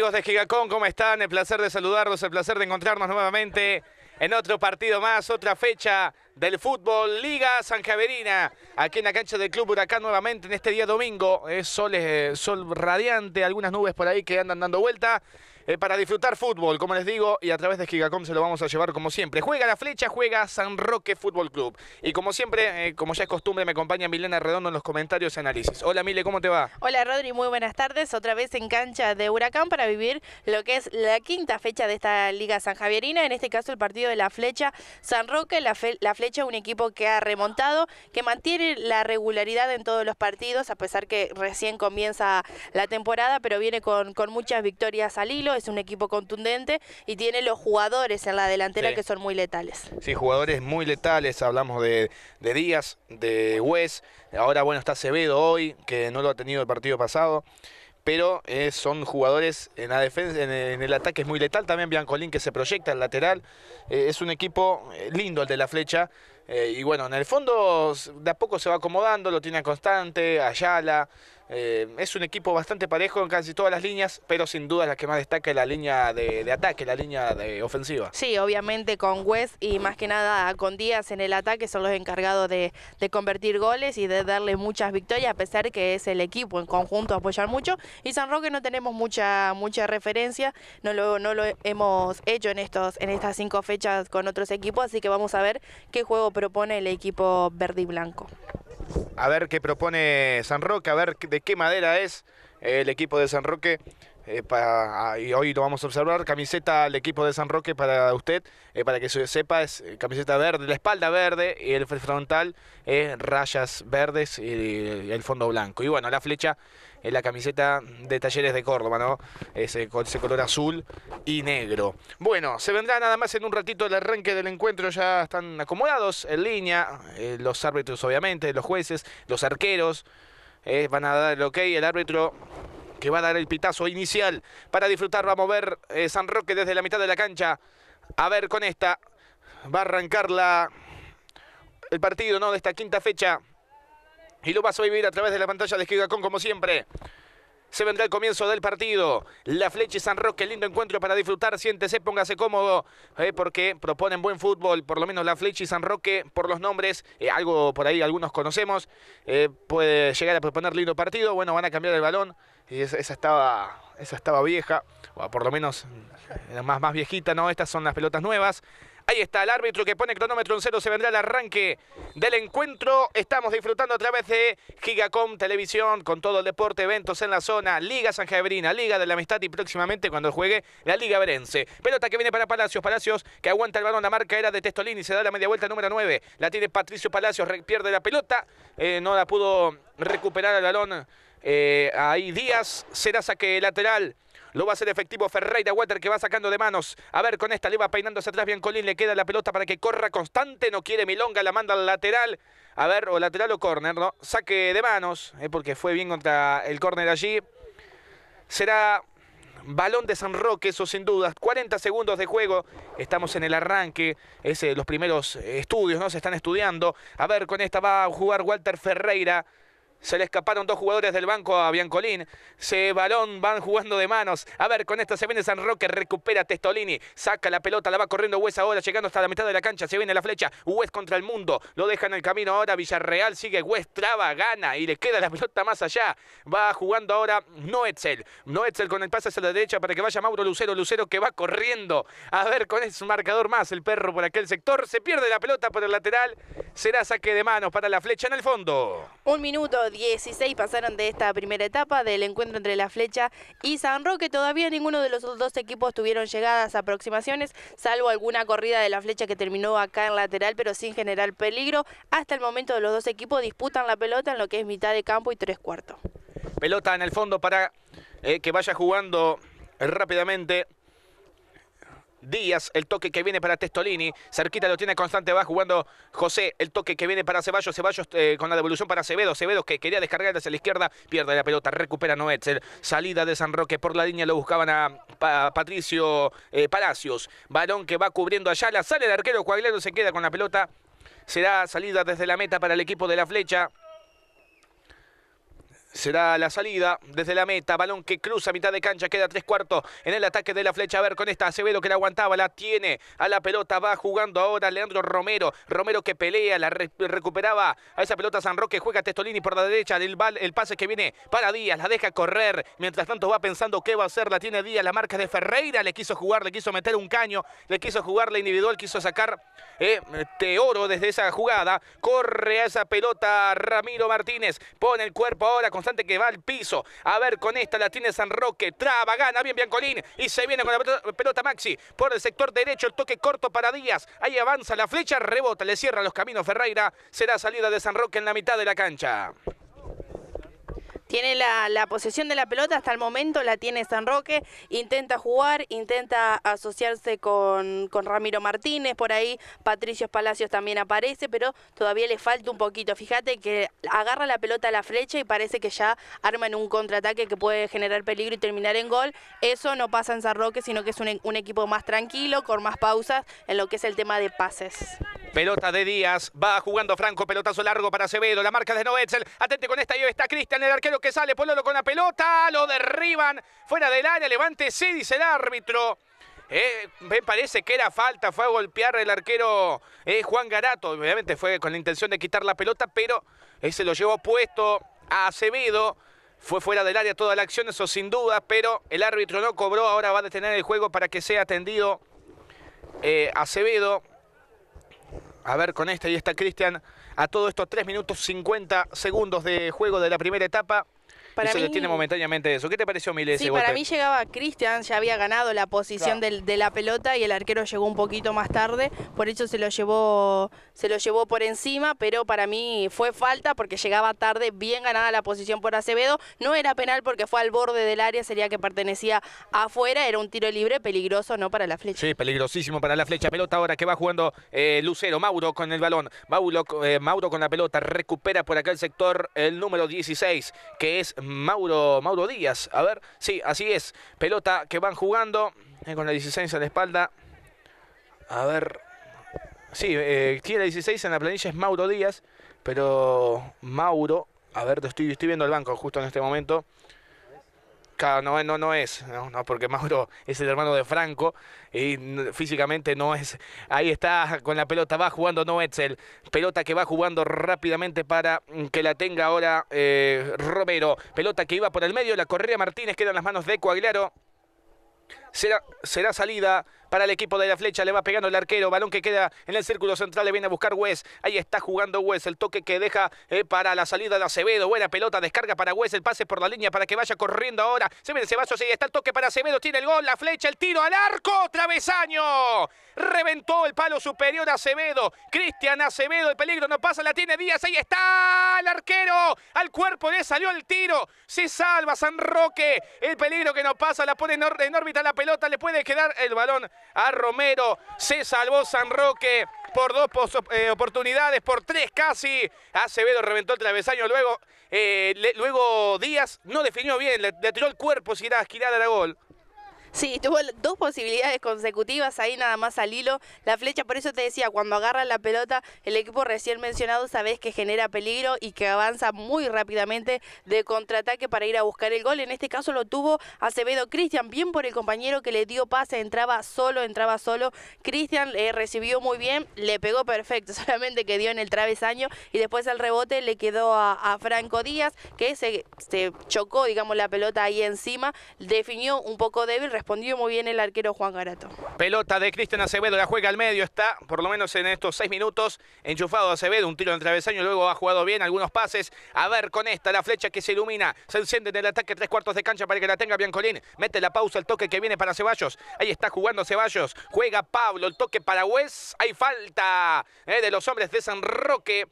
amigos de Gigacón, ¿cómo están? El placer de saludarlos, el placer de encontrarnos nuevamente en otro partido más, otra fecha del fútbol Liga San Javerina, aquí en la cancha del Club Huracán nuevamente en este día domingo. Es sol, es eh, sol radiante, algunas nubes por ahí que andan dando vuelta. Eh, para disfrutar fútbol, como les digo, y a través de Gigacom se lo vamos a llevar como siempre. Juega la flecha, juega San Roque Fútbol Club. Y como siempre, eh, como ya es costumbre, me acompaña Milena Redondo en los comentarios y análisis. Hola Mile, ¿cómo te va? Hola Rodri, muy buenas tardes. Otra vez en cancha de Huracán para vivir lo que es la quinta fecha de esta Liga San Javierina. En este caso el partido de la flecha San Roque. La, la flecha, un equipo que ha remontado, que mantiene la regularidad en todos los partidos, a pesar que recién comienza la temporada, pero viene con muchas victorias al hilo es un equipo contundente y tiene los jugadores en la delantera que son muy letales. Sí, jugadores muy letales, hablamos de, de Díaz, de Wes, ahora bueno está Acevedo hoy, que no lo ha tenido el partido pasado pero eh, son jugadores en la defensa, en el, ataque es muy letal también Biancolín que se proyecta al lateral. Eh, es un equipo eh, lindo el de la flecha. y bueno, en el fondo de a poco se va acomodando, lo tiene a Constante, Ayala, eh, es un equipo bastante parejo en casi todas las líneas, pero sin duda la que más destaca es la línea de, ataque, la línea de ofensiva. Sí, obviamente con West y más que nada con Díaz en el ataque son los encargados de, convertir goles y de darle muchas victorias, a pesar que es el equipo en conjunto apoyar mucho. Y San Roque no tenemos mucha, mucha referencia, no lo, no lo hemos hecho en, estos, en estas cinco fechas con otros equipos, así que vamos a ver qué juego propone el equipo verde y blanco. A ver qué propone San Roque, a ver de qué madera es eh, el equipo de San Roque. Eh, ah, y hoy lo vamos a observar, camiseta al equipo de San Roque para usted, eh, para que se sepa, es camiseta verde, la espalda verde y el frontal, es rayas verdes y el fondo blanco. Y bueno, la flecha en la camiseta de Talleres de Córdoba, ¿no? Ese, ese color azul y negro. Bueno, se vendrá nada más en un ratito el arranque del encuentro, ya están acomodados en línea, eh, los árbitros obviamente, los jueces, los arqueros, eh, van a dar el ok, el árbitro que va a dar el pitazo inicial para disfrutar, vamos a ver eh, San Roque desde la mitad de la cancha, a ver con esta, va a arrancar la, el partido ¿no? de esta quinta fecha. Y lo vas a vivir a través de la pantalla de Gigacón como siempre. Se vendrá el comienzo del partido. La Flecha y San Roque, lindo encuentro para disfrutar. Siéntese, póngase cómodo, eh, porque proponen buen fútbol. Por lo menos la Flecha y San Roque, por los nombres, eh, algo por ahí algunos conocemos, eh, puede llegar a proponer lindo partido. Bueno, van a cambiar el balón. Y esa, estaba, esa estaba vieja, o por lo menos más, más viejita, ¿no? Estas son las pelotas nuevas. Ahí está el árbitro que pone cronómetro en cero. Se vendrá el arranque del encuentro. Estamos disfrutando a través de Gigacom Televisión con todo el deporte, eventos en la zona, Liga sanjebrina Liga de la Amistad y próximamente cuando juegue la Liga Berense. Pelota que viene para Palacios. Palacios que aguanta el balón. La marca era de Testolini. Se da la media vuelta número 9. La tiene Patricio Palacios. Pierde la pelota. Eh, no la pudo recuperar el balón. Eh, ahí Díaz. Será saque lateral. Lo va a hacer efectivo Ferreira Walter que va sacando de manos. A ver, con esta le va peinando hacia atrás bien Colín. Le queda la pelota para que corra constante. No quiere Milonga, la manda al lateral. A ver, o lateral o córner, ¿no? Saque de manos, eh, porque fue bien contra el córner allí. Será balón de San Roque, eso sin dudas. 40 segundos de juego. Estamos en el arranque. Es, eh, los primeros eh, estudios, ¿no? Se están estudiando. A ver, con esta va a jugar Walter Ferreira. Se le escaparon dos jugadores del banco a Biancolín. Se balón, van jugando de manos. A ver, con esta se viene San Roque, recupera Testolini. Saca la pelota, la va corriendo Hues ahora, llegando hasta la mitad de la cancha. Se viene la flecha. Hues contra el mundo. Lo deja en el camino ahora. Villarreal sigue Hues, traba, gana y le queda la pelota más allá. Va jugando ahora Noetzel. Noetzel con el pase hacia la derecha para que vaya Mauro Lucero. Lucero que va corriendo. A ver, con ese marcador más el perro por aquel sector. Se pierde la pelota por el lateral será saque de manos para la flecha en el fondo. Un minuto 16 pasaron de esta primera etapa del encuentro entre la flecha y San Roque. Todavía ninguno de los dos equipos tuvieron llegadas, aproximaciones, salvo alguna corrida de la flecha que terminó acá en lateral, pero sin generar peligro. Hasta el momento los dos equipos disputan la pelota en lo que es mitad de campo y tres cuartos. Pelota en el fondo para eh, que vaya jugando rápidamente Díaz, el toque que viene para Testolini. Cerquita lo tiene Constante, va jugando José. El toque que viene para Ceballos. Ceballos eh, con la devolución para Cebedo Cebedo que quería descargar hacia la izquierda. Pierde la pelota, recupera Noetzel. Salida de San Roque por la línea. Lo buscaban a, Patricio eh, Palacios. Balón que va cubriendo allá. La sale el arquero Cuaglero se queda con la pelota. Será salida desde la meta para el equipo de la flecha será la salida desde la meta. Balón que cruza mitad de cancha. Queda tres cuartos en el ataque de la flecha. A ver con esta. Acevedo que la aguantaba. La tiene a la pelota. Va jugando ahora Leandro Romero. Romero que pelea. La recuperaba a esa pelota San Roque. Juega Testolini por la derecha. El, el pase que viene para Díaz. La deja correr. Mientras tanto va pensando qué va a hacer. La tiene Díaz. La marca de Ferreira. Le quiso jugar. Le quiso meter un caño. Le quiso jugar la individual. Quiso sacar eh, teoro este oro desde esa jugada. Corre a esa pelota Ramiro Martínez. Pone el cuerpo ahora. Con que va al piso. A ver, con esta la tiene San Roque. Traba, gana bien Biancolín. Y se viene con la pelota Maxi. Por el sector derecho, el toque corto para Díaz. Ahí avanza la flecha, rebota, le cierra los caminos Ferreira. Será salida de San Roque en la mitad de la cancha. Tiene la, posesión de la pelota, hasta el momento la tiene San Roque, intenta jugar, intenta asociarse con, Ramiro Martínez, por ahí Patricio Palacios también aparece, pero todavía le falta un poquito. Fíjate que agarra la pelota a la flecha y parece que ya arman un contraataque que puede generar peligro y terminar en gol. Eso no pasa en San Roque, sino que es un equipo más tranquilo, con más pausas en lo que es el tema de pases. Pelota de Díaz. Va jugando Franco. Pelotazo largo para Acevedo. La marca de Noetzel. Atente con esta. Y está Cristian, el arquero que sale. Pololo con la pelota. Lo derriban. Fuera del área. Levántese, dice el árbitro. Eh, me parece que era falta, fue a golpear el arquero eh, Juan Garato, obviamente fue con la intención de quitar la pelota, pero eh, se lo llevó puesto a Acevedo, fue fuera del área toda la acción, eso sin duda, pero el árbitro no cobró, ahora va a detener el juego para que sea atendido Acevedo. A ver, con esta y está Cristian. A todo esto, 3 minutos 50 segundos de juego de la primera etapa momentáneamente eso. ¿Qué te pareció, Miles? Sí, para mí llegaba Cristian, ya había ganado la posición de la pelota y el arquero llegó un poquito más tarde, por eso se lo llevó, se lo llevó por encima, pero para mí fue falta porque llegaba tarde, bien ganada la posición por Acevedo. No era penal porque fue al borde del área, sería que pertenecía afuera, era un tiro libre peligroso, no para la flecha. Sí, peligrosísimo para la flecha. Pelota ahora que va jugando eh, Lucero, Mauro con el balón, Mauro, eh, Mauro con la pelota, recupera por acá el sector el número 16, que es Mauro, Mauro Díaz. A ver, sí, así es. Pelota que van jugando eh, con la 16 en la espalda. A ver. Sí, eh, tiene la 16 en la planilla, es Mauro Díaz. Pero Mauro, a ver, estoy, estoy viendo el banco justo en este momento no, no, es, no, porque Mauro es el hermano de Franco y físicamente no es. Ahí está con la pelota, va jugando Noetzel. Pelota que va jugando rápidamente para mm, que la tenga ahora eh, Romero. Pelota que iba por el medio, la correa Martínez, queda en las manos de Coaglaro será, salida para el equipo de la flecha, le va pegando el arquero, balón que queda en el círculo central, le viene a buscar Wes, ahí está jugando Wes, el toque que deja eh, para la salida de Acevedo, buena pelota, descarga para Wes, el pase por la línea para que vaya corriendo ahora, se viene Sebastián, ahí está el toque para Acevedo, tiene el gol, la flecha, el tiro al arco, travesaño, reventó el palo superior a Acevedo, Cristian Acevedo, el peligro no pasa, la tiene Díaz, ahí está el arquero, al cuerpo le salió el tiro, se salva San Roque, el peligro que no pasa, la pone en, en órbita la pelota, le puede quedar el balón a Romero. Se salvó San Roque por dos eh, oportunidades, por tres casi. Acevedo reventó el travesaño, luego, eh, luego Díaz no definió bien, le, tiró el cuerpo si era a la gol. Sí, tuvo dos posibilidades consecutivas ahí nada más al hilo. La flecha, por eso te decía, cuando agarra la pelota, el equipo recién mencionado sabes que genera peligro y que avanza muy rápidamente de contraataque para ir a buscar el gol. En este caso lo tuvo Acevedo Cristian, bien por el compañero que le dio pase, entraba solo, entraba solo. Cristian le eh, recibió muy bien, le pegó perfecto, solamente que dio en el travesaño y después el rebote le quedó a, Franco Díaz, que se, se chocó, digamos, la pelota ahí encima, definió un poco débil respondió muy bien el arquero Juan Garato. Pelota de Cristian Acevedo, la juega al medio, está por lo menos en estos seis minutos enchufado Acevedo, un tiro en travesaño, luego ha jugado bien algunos pases. A ver con esta, la flecha que se ilumina, se enciende en el ataque, tres cuartos de cancha para que la tenga Biancolín. Mete la pausa, el toque que viene para Ceballos. Ahí está jugando Ceballos, juega Pablo, el toque para Wes, hay falta eh, de los hombres de San Roque.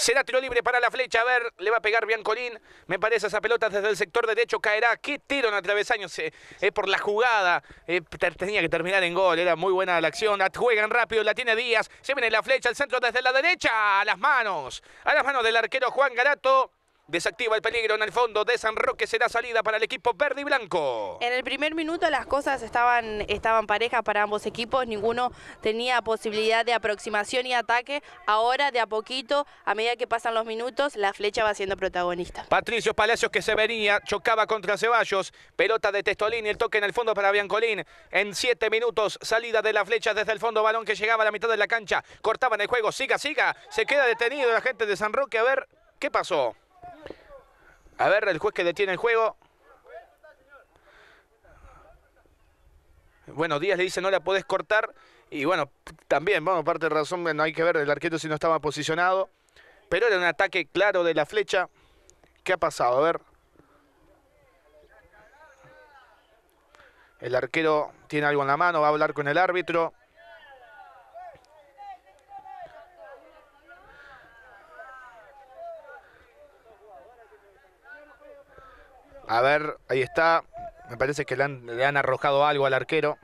Será tiro libre para la flecha. A ver, le va a pegar Biancolín. Me parece esa pelota desde el sector derecho caerá. Qué tiro en atravesaños eh, eh, por la jugada. Eh, tenía que terminar en gol. Era muy buena la acción. Juegan rápido. La tiene Díaz. Se viene la flecha al centro desde la derecha. A las manos. A las manos del arquero Juan Garato. Desactiva el peligro en el fondo de San Roque. Será salida para el equipo verde y blanco. En el primer minuto las cosas estaban, estaban parejas para ambos equipos. Ninguno tenía posibilidad de aproximación y ataque. Ahora, de a poquito, a medida que pasan los minutos, la flecha va siendo protagonista. Patricio Palacios que se venía, chocaba contra Ceballos. Pelota de y el toque en el fondo para Biancolín. En siete minutos, salida de la flecha desde el fondo. Balón que llegaba a la mitad de la cancha. Cortaban el juego. Siga, siga. Se queda detenido la gente de San Roque. A ver qué pasó. A ver, el juez que detiene el juego. Bueno, Díaz le dice no la podés cortar. Y bueno, también, vamos parte de razón, no hay que ver el arquero si no estaba posicionado. Pero era un ataque claro de la flecha. ¿Qué ha pasado? A ver. El arquero tiene algo en la mano, va a hablar con el árbitro. A ver, ahí está. Me parece que le han, arrojado algo al arquero.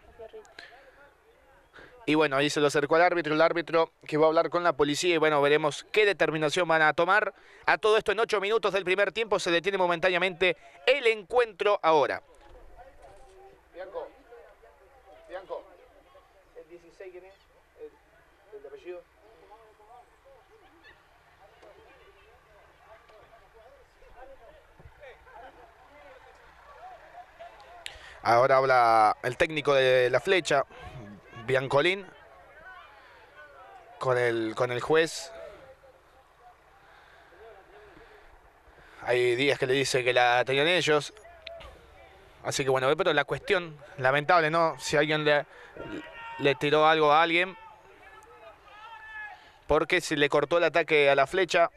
Y bueno, ahí se lo acercó al árbitro, el árbitro que va a hablar con la policía y bueno, veremos qué determinación van a tomar. A todo esto en ocho minutos del primer tiempo se detiene momentáneamente el encuentro ahora. Ahora habla el técnico de la flecha, Biancolín, con el, con el juez. Hay días que le dice que la tenían ellos. Así que bueno, pero la cuestión, lamentable, ¿no? Si alguien le, tiró algo a alguien, porque si le cortó el ataque a la flecha.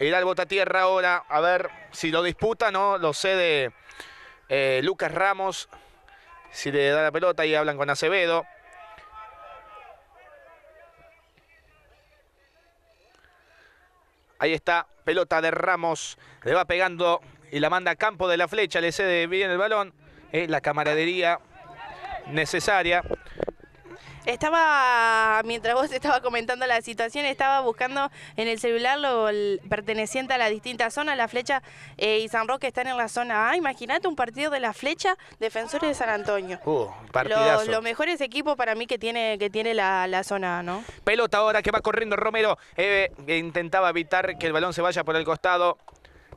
Irá al tierra ahora. A ver si lo disputa, ¿no? Lo cede eh, Lucas Ramos. Si le da la pelota y hablan con Acevedo. Ahí está, pelota de Ramos. Le va pegando y la manda a campo de la flecha. Le cede bien el balón. Eh, la camaradería necesaria. Estaba, mientras vos estaba comentando la situación, estaba buscando en el celular lo perteneciente a la distinta zona. la flecha eh, y San Roque están en la zona A. Imagínate un partido de la flecha, defensores de San Antonio. Uh, partidazo. Los, los mejores equipos para mí que tiene, que tiene la, zona A, ¿no? Pelota ahora que va corriendo Romero. Eh, intentaba evitar que el balón se vaya por el costado.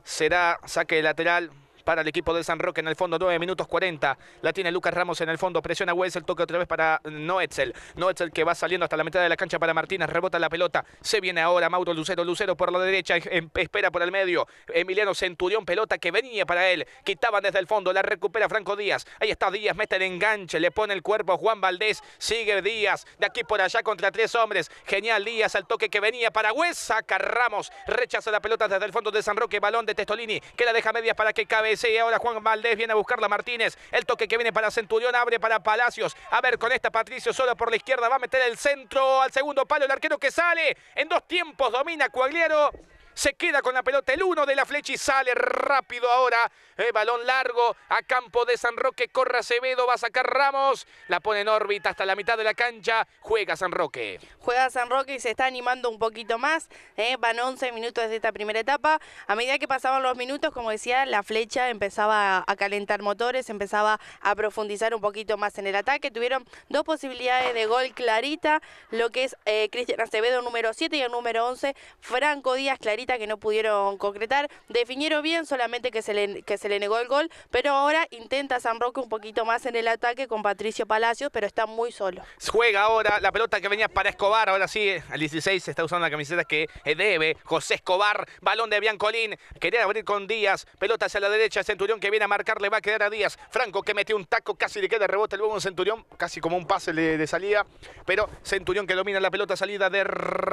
Será saque lateral para el equipo de San Roque en el fondo, 9 minutos 40. La tiene Lucas Ramos en el fondo, presiona Wessel, toque otra vez para Noetzel. Noetzel que va saliendo hasta la mitad de la cancha para Martínez, rebota la pelota. Se viene ahora Mauro Lucero, Lucero por la derecha, em, em, espera por el medio. Emiliano Centurión, pelota que venía para él. Quitaban desde el fondo, la recupera Franco Díaz. Ahí está Díaz, mete el enganche, le pone el cuerpo Juan Valdés. Sigue Díaz, de aquí por allá contra tres hombres. Genial Díaz al toque que venía para Huesa. Saca Ramos, rechaza la pelota desde el fondo de San Roque, balón de Testolini, que la deja medias para que cabe y Ahora Juan Valdés viene a buscarla Martínez. El toque que viene para Centurión abre para Palacios. A ver, con esta Patricio solo por la izquierda va a meter el centro al segundo palo. El arquero que sale en dos tiempos domina Cuagliero se queda con la pelota el uno de la flecha y sale rápido ahora. Eh, balón largo a campo de San Roque, corre Acevedo, va a sacar Ramos, la pone en órbita hasta la mitad de la cancha, juega San Roque. Juega San Roque y se está animando un poquito más, eh, van 11 minutos de esta primera etapa. A medida que pasaban los minutos, como decía, la flecha empezaba a calentar motores, empezaba a profundizar un poquito más en el ataque. Tuvieron dos posibilidades de gol clarita, lo que es eh, Cristian Acevedo número 7 y el número 11, Franco Díaz clarita que no pudieron concretar. Definieron bien, solamente que se le, que se le negó el gol, pero ahora intenta San Roque un poquito más en el ataque con Patricio Palacios, pero está muy solo. Juega ahora la pelota que venía para Escobar, ahora sí, el 16 se está usando la camiseta que debe José Escobar, balón de Biancolín, quería abrir con Díaz, pelota hacia la derecha, Centurión que viene a marcar, le va a quedar a Díaz, Franco que metió un taco, casi le queda rebote luego un Centurión, casi como un pase de, salida, pero Centurión que domina la pelota salida de,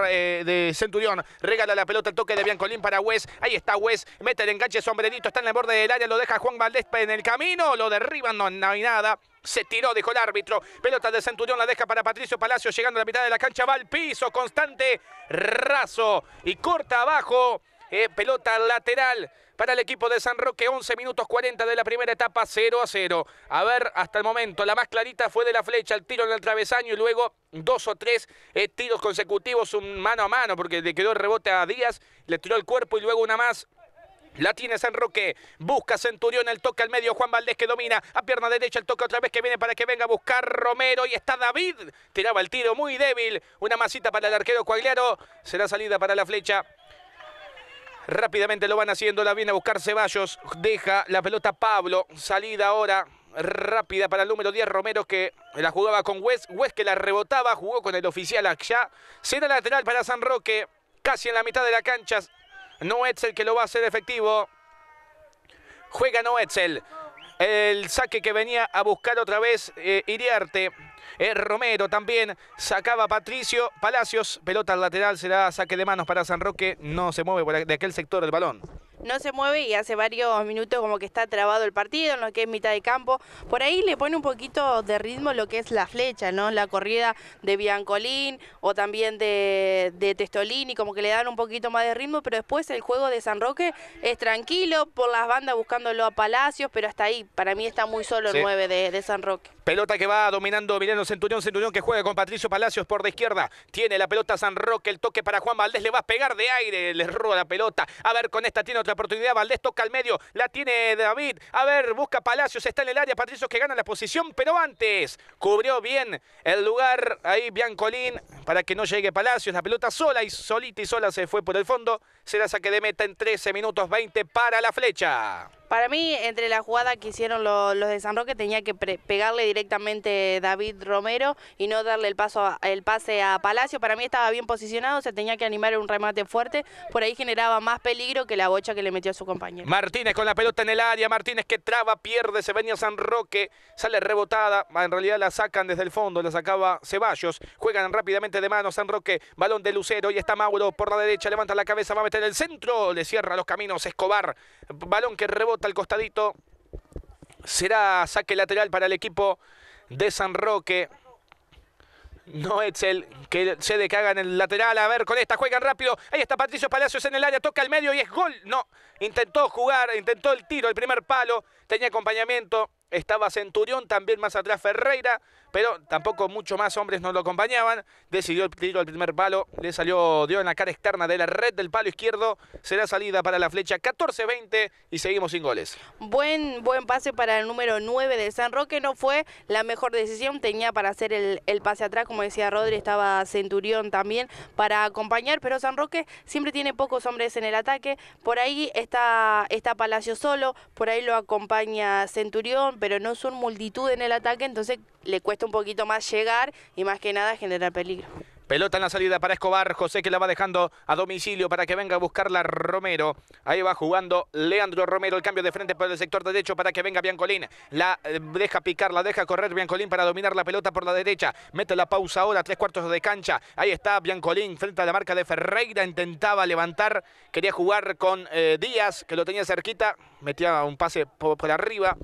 eh, Centurión, regala la pelota, el toque de de Biancolín para Wes. Ahí está Wes. Mete el enganche sombrerito. Está en el borde del área. Lo deja Juan Valdés en el camino. Lo derriba. No, hay nada. Se tiró, dijo el árbitro. Pelota de Centurión la deja para Patricio Palacio. Llegando a la mitad de la cancha. Va al piso. Constante. Raso. Y corta abajo. Eh, pelota lateral para el equipo de San Roque. 11 minutos 40 de la primera etapa, 0 a 0. A ver, hasta el momento, la más clarita fue de la flecha, el tiro en el travesaño y luego dos o tres eh, tiros consecutivos, un mano a mano, porque le quedó el rebote a Díaz, le tiró el cuerpo y luego una más. La tiene San Roque, busca Centurión, el toque al medio, Juan Valdés que domina, a pierna derecha el toque otra vez que viene para que venga a buscar Romero y está David, tiraba el tiro muy débil, una masita para el arquero Cuagliaro, será salida para la flecha Rápidamente lo van haciendo, la viene a buscar Ceballos, deja la pelota Pablo, salida ahora rápida para el número 10 Romero que la jugaba con West, West que la rebotaba, jugó con el oficial allá, Cena lateral para San Roque, casi en la mitad de la cancha, Noetzel que lo va a hacer efectivo, juega Noetzel el saque que venía a buscar otra vez eh, Iriarte, eh, Romero también sacaba Patricio Palacios. Pelota al lateral, será saque de manos para San Roque. No se mueve de aquel sector el balón no se mueve y hace varios minutos como que está trabado el partido, en lo que es mitad de campo. Por ahí le pone un poquito de ritmo lo que es la flecha, ¿no? La corrida de Biancolín o también de, de Testolini, como que le dan un poquito más de ritmo, pero después el juego de San Roque es tranquilo, por las bandas buscándolo a Palacios, pero hasta ahí, para mí está muy solo el 9 de, San Roque. Pelota que va dominando Mileno Centurión, Centurión que juega con Patricio Palacios por la izquierda. Tiene la pelota San Roque, el toque para Juan Valdés, le va a pegar de aire, le roba la pelota. A ver, con esta tiene otra oportunidad. Valdés toca al medio. La tiene David. A ver, busca Palacios. Está en el área. Patricio que gana la posición. Pero antes cubrió bien el lugar. Ahí Biancolín para que no llegue Palacios. La pelota sola y solita y sola se fue por el fondo será saque de meta en 13 minutos 20 para la flecha. Para mí, entre la jugada que hicieron los, de San Roque, tenía que pegarle directamente David Romero y no darle el, paso el pase a Palacio. Para mí estaba bien posicionado, se tenía que animar un remate fuerte. Por ahí generaba más peligro que la bocha que le metió a su compañero. Martínez con la pelota en el área. Martínez que traba, pierde, se venía San Roque, sale rebotada. En realidad la sacan desde el fondo, la sacaba Ceballos. Juegan rápidamente de mano San Roque, balón de Lucero y está Mauro por la derecha, levanta la cabeza, va a meter en el centro, le cierra los caminos Escobar, balón que rebota al costadito, será saque lateral para el equipo de San Roque. No es el que cede que hagan el lateral. A ver, con esta juegan rápido. Ahí está Patricio Palacios en el área. Toca al medio y es gol. No, intentó jugar, intentó el tiro, el primer palo. Tenía acompañamiento estaba Centurión, también más atrás Ferreira, pero tampoco mucho más hombres nos lo acompañaban. Decidió el tiro al primer palo, le salió, dio en la cara externa de la red del palo izquierdo, será salida para la flecha 14-20 y seguimos sin goles. Buen, buen pase para el número 9 de San Roque, no fue la mejor decisión, tenía para hacer el, pase atrás, como decía Rodri, estaba Centurión también para acompañar, pero San Roque siempre tiene pocos hombres en el ataque, por ahí está, está Palacio solo, por ahí lo acompaña Centurión, pero no son multitud en el ataque, entonces le cuesta un poquito más llegar y más que nada generar peligro. Pelota en la salida para Escobar. José que la va dejando a domicilio para que venga a buscarla Romero. Ahí va jugando Leandro Romero. El cambio de frente por el sector derecho para que venga Biancolín. La eh, deja picar, la deja correr Biancolín para dominar la pelota por la derecha. Mete la pausa ahora, tres cuartos de cancha. Ahí está Biancolín frente a la marca de Ferreira. Intentaba levantar, quería jugar con eh, Díaz, que lo tenía cerquita. Metía un pase por arriba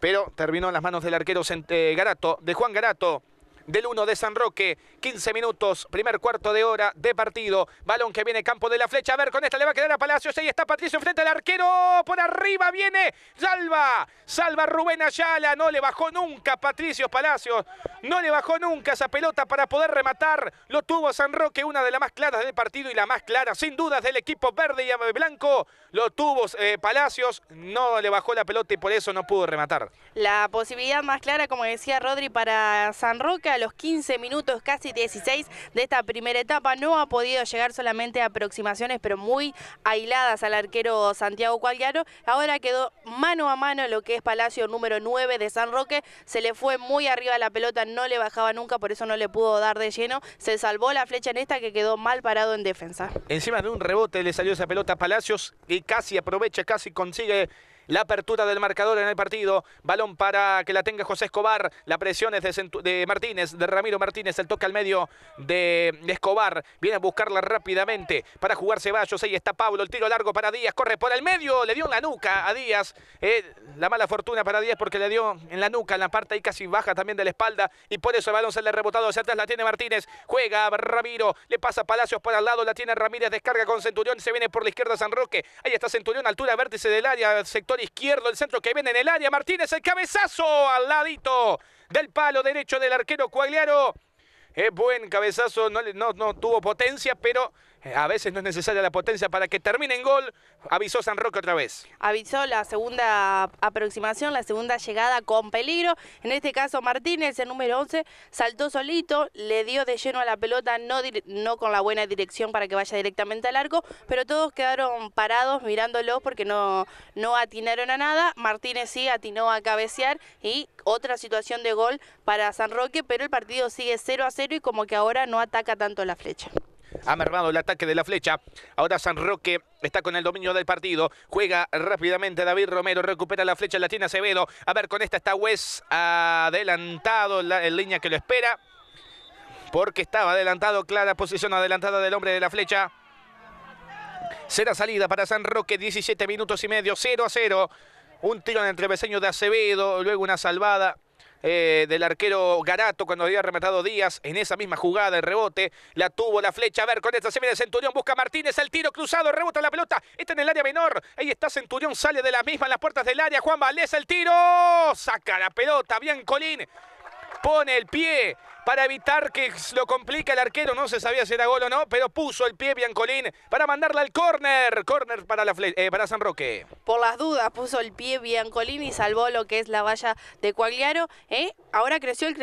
pero terminó en las manos del arquero eh, Garato, de Juan Garato del 1 de San Roque. 15 minutos, primer cuarto de hora de partido. Balón que viene campo de la flecha. A ver, con esta le va a quedar a Palacios. Ahí está Patricio frente al arquero. Por arriba viene Salva. Salva Rubén Ayala. No le bajó nunca Patricio Palacios. No le bajó nunca esa pelota para poder rematar. Lo tuvo San Roque, una de las más claras del partido y la más clara, sin dudas, del equipo verde y blanco. Lo tuvo eh, Palacios. No le bajó la pelota y por eso no pudo rematar. La posibilidad más clara, como decía Rodri, para San Roque los 15 minutos, casi 16 de esta primera etapa. No ha podido llegar solamente a aproximaciones, pero muy aisladas al arquero Santiago Cualgaro. Ahora quedó mano a mano lo que es Palacio número 9 de San Roque. Se le fue muy arriba la pelota, no le bajaba nunca, por eso no le pudo dar de lleno. Se salvó la flecha en esta que quedó mal parado en defensa. Encima de un rebote le salió esa pelota a Palacios y casi aprovecha, casi consigue la apertura del marcador en el partido. Balón para que la tenga José Escobar. La presión es de, Martínez, de Ramiro Martínez. El toque al medio de Escobar. Viene a buscarla rápidamente para jugar Ceballos. Ahí está Pablo. El tiro largo para Díaz. Corre por el medio. Le dio en la nuca a Díaz. Eh, la mala fortuna para Díaz porque le dio en la nuca, en la parte ahí casi baja también de la espalda. Y por eso el balón se le ha rebotado hacia atrás. La tiene Martínez. Juega Ramiro. Le pasa Palacios para al lado. La tiene Ramírez. Descarga con Centurión. Se viene por la izquierda San Roque. Ahí está Centurión. Altura vértice del área. Sector izquierdo, el centro que viene en el área. Martínez, el cabezazo al ladito del palo derecho del arquero Cuagliaro. Es buen cabezazo, no, no tuvo potencia, pero eh, a veces no es necesaria la potencia para que termine en gol. Avisó San Roque otra vez. Avisó la segunda aproximación, la segunda llegada con peligro. En este caso Martínez, el número 11, saltó solito, le dio de lleno a la pelota, no, con la buena dirección para que vaya directamente al arco, pero todos quedaron parados mirándolo porque no, no atinaron a nada. Martínez sí atinó a cabecear y otra situación de gol para San Roque, pero el partido sigue 0 a 0 y como que ahora no ataca tanto la flecha ha mermado el ataque de la flecha. Ahora San Roque está con el dominio del partido. Juega rápidamente David Romero. Recupera la flecha, la tiene Acevedo. A ver, con esta está Wes adelantado la, en línea que lo espera. Porque estaba adelantado, clara posición adelantada del hombre de la flecha. Será salida para San Roque, 17 minutos y medio, 0 a 0. Un tiro en el de Acevedo, luego una salvada eh, del arquero Garato cuando había rematado Díaz en esa misma jugada, el rebote, la tuvo la flecha, a ver, con esta se viene Centurión, busca Martínez, el tiro cruzado, rebota la pelota, está en el área menor, ahí está Centurión, sale de la misma en las puertas del área, Juan vales el tiro, saca la pelota, bien Colín, pone el pie, para evitar que lo complique el arquero. No se sabía si era gol o no, pero puso el pie Biancolín para mandarla al córner. Córner para, la eh, para San Roque. Por las dudas puso el pie Biancolín y salvó lo que es la valla de Cuagliaro. ¿eh? Ahora creció, el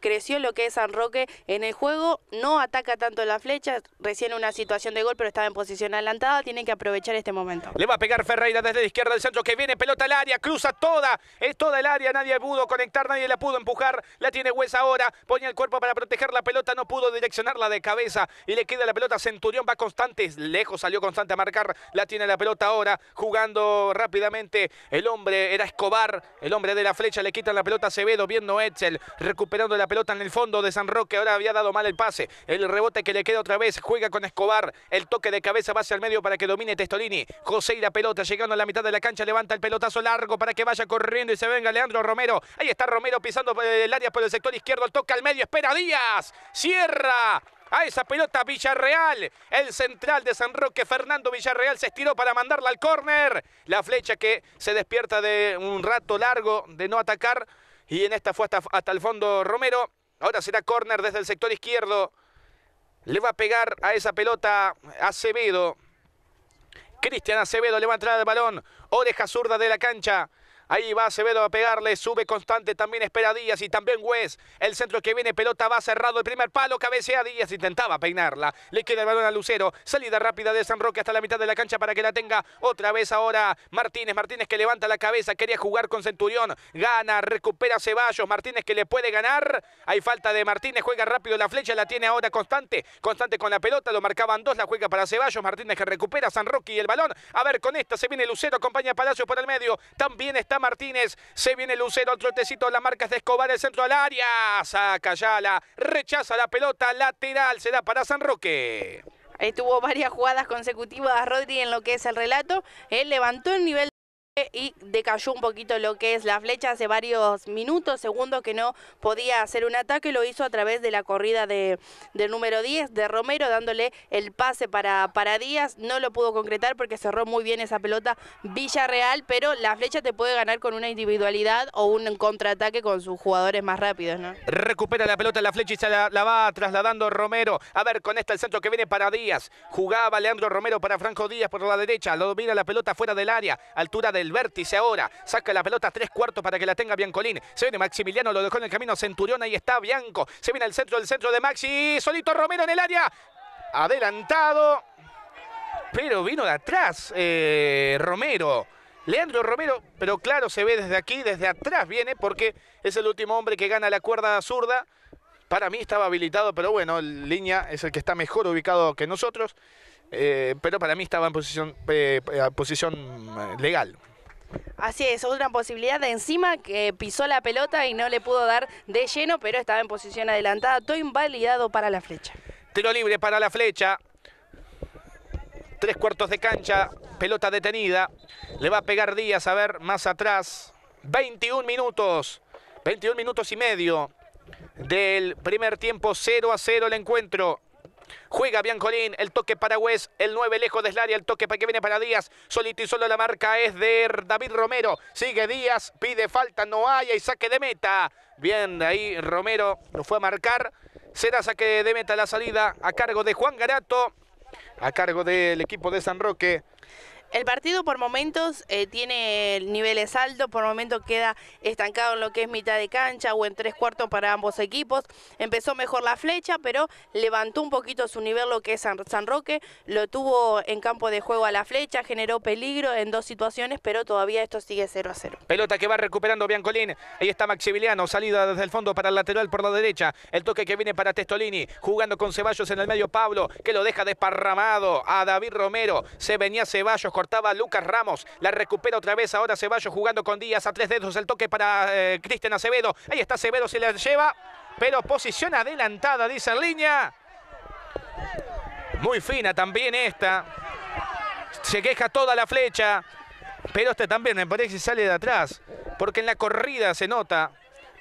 creció lo que es San Roque en el juego. No ataca tanto la flecha. Recién una situación de gol, pero estaba en posición adelantada. Tiene que aprovechar este momento. Le va a pegar Ferreira desde la izquierda del centro que viene. Pelota al área. Cruza toda. Es toda el área. Nadie pudo conectar. Nadie la pudo empujar. La tiene Hues ahora. Pone el cuerpo para proteger la pelota, no pudo direccionarla de cabeza y le queda la pelota. Centurión va constante, lejos salió constante a marcar, la tiene la pelota ahora, jugando rápidamente. El hombre era Escobar, el hombre de la flecha, le quitan la pelota a Acevedo, viendo Etzel, recuperando la pelota en el fondo de San Roque, ahora había dado mal el pase. El rebote que le queda otra vez, juega con Escobar, el toque de cabeza va hacia el medio para que domine Testolini. José y la pelota, llegando a la mitad de la cancha, levanta el pelotazo largo para que vaya corriendo y se venga Leandro Romero. Ahí está Romero pisando el área por el sector izquierdo, el toque al medio, espera Díaz, cierra a esa pelota Villarreal. El central de San Roque, Fernando Villarreal, se estiró para mandarla al córner. La flecha que se despierta de un rato largo de no atacar. Y en esta fue hasta, el fondo Romero. Ahora será córner desde el sector izquierdo. Le va a pegar a esa pelota Acevedo. Cristian Acevedo le va a entrar el balón. Oreja zurda de la cancha. Ahí va Acevedo a pegarle, sube constante, también espera Díaz y también West. El centro que viene, pelota va cerrado, el primer palo, cabecea Díaz, intentaba peinarla. Le queda el balón a Lucero, salida rápida de San Roque hasta la mitad de la cancha para que la tenga otra vez ahora Martínez. Martínez que levanta la cabeza, quería jugar con Centurión, gana, recupera Ceballos, Martínez que le puede ganar. Hay falta de Martínez, juega rápido la flecha, la tiene ahora constante, constante con la pelota, lo marcaban dos, la juega para Ceballos, Martínez que recupera San Roque y el balón. A ver, con esta se viene Lucero, acompaña a Palacio por el medio, también está Martínez. Se viene Lucero, el trotecito, la marca es de Escobar, el centro al área. Saca la rechaza la pelota, lateral, se da para San Roque. Estuvo varias jugadas consecutivas a Rodri en lo que es el relato. Él levantó el nivel y decayó un poquito lo que es la flecha hace varios minutos, segundos que no podía hacer un ataque, lo hizo a través de la corrida de, del número 10 de Romero, dándole el pase para, Díaz, no lo pudo concretar porque cerró muy bien esa pelota Villarreal, pero la flecha te puede ganar con una individualidad o un contraataque con sus jugadores más rápidos, Recupera la pelota la flecha y se la, va trasladando Romero, a ver con esta el centro que viene para Díaz, jugaba Leandro Romero para Franco Díaz por la derecha, lo domina la pelota fuera del área, altura de el vértice ahora. Saca la pelota tres cuartos para que la tenga Biancolín. Se viene Maximiliano, lo dejó en el camino Centurión. Ahí está Bianco. Se viene al centro, del centro de Maxi. Solito Romero en el área. Adelantado. Pero vino de atrás eh, Romero. Leandro Romero, pero claro, se ve desde aquí, desde atrás viene, porque es el último hombre que gana la cuerda zurda. Para mí estaba habilitado, pero bueno, Línea es el que está mejor ubicado que nosotros. Eh, pero para mí estaba en posición eh, legal. Así es, otra posibilidad de encima que pisó la pelota y no le pudo dar de lleno, pero estaba en posición adelantada. Todo invalidado para la flecha. Tiro libre para la flecha. Tres cuartos de cancha, pelota detenida. Le va a pegar Díaz, a ver, más atrás. 21 minutos, 21 minutos y medio del primer tiempo, 0 a 0 el encuentro. Juega Biancolín, el toque para Hues el 9 lejos de área, el toque para que viene para Díaz. Solito y solo la marca es de er-, David Romero. Sigue Díaz, pide falta, no hay y saque de meta. Bien, ahí Romero lo fue a marcar. Será saque de meta la salida a cargo de Juan Garato, a cargo del equipo de San Roque. El partido por momentos eh, tiene niveles altos, por momentos queda estancado en lo que es mitad de cancha o en tres cuartos para ambos equipos. Empezó mejor la flecha, pero levantó un poquito su nivel lo que es San, Roque, lo tuvo en campo de juego a la flecha, generó peligro en dos situaciones, pero todavía esto sigue 0 a 0. Pelota que va recuperando Biancolín, ahí está Maximiliano, salida desde el fondo para el lateral por la derecha, el toque que viene para Testolini, jugando con Ceballos en el medio Pablo, que lo deja desparramado a David Romero, se venía Ceballos con cortaba Lucas Ramos. La recupera otra vez ahora Ceballos jugando con Díaz a tres dedos. El toque para eh, Cristian Acevedo. Ahí está Acevedo, se la lleva. Pero posición adelantada, dice en línea. Muy fina también esta. Se queja toda la flecha. Pero este también me parece que sale de atrás. Porque en la corrida se nota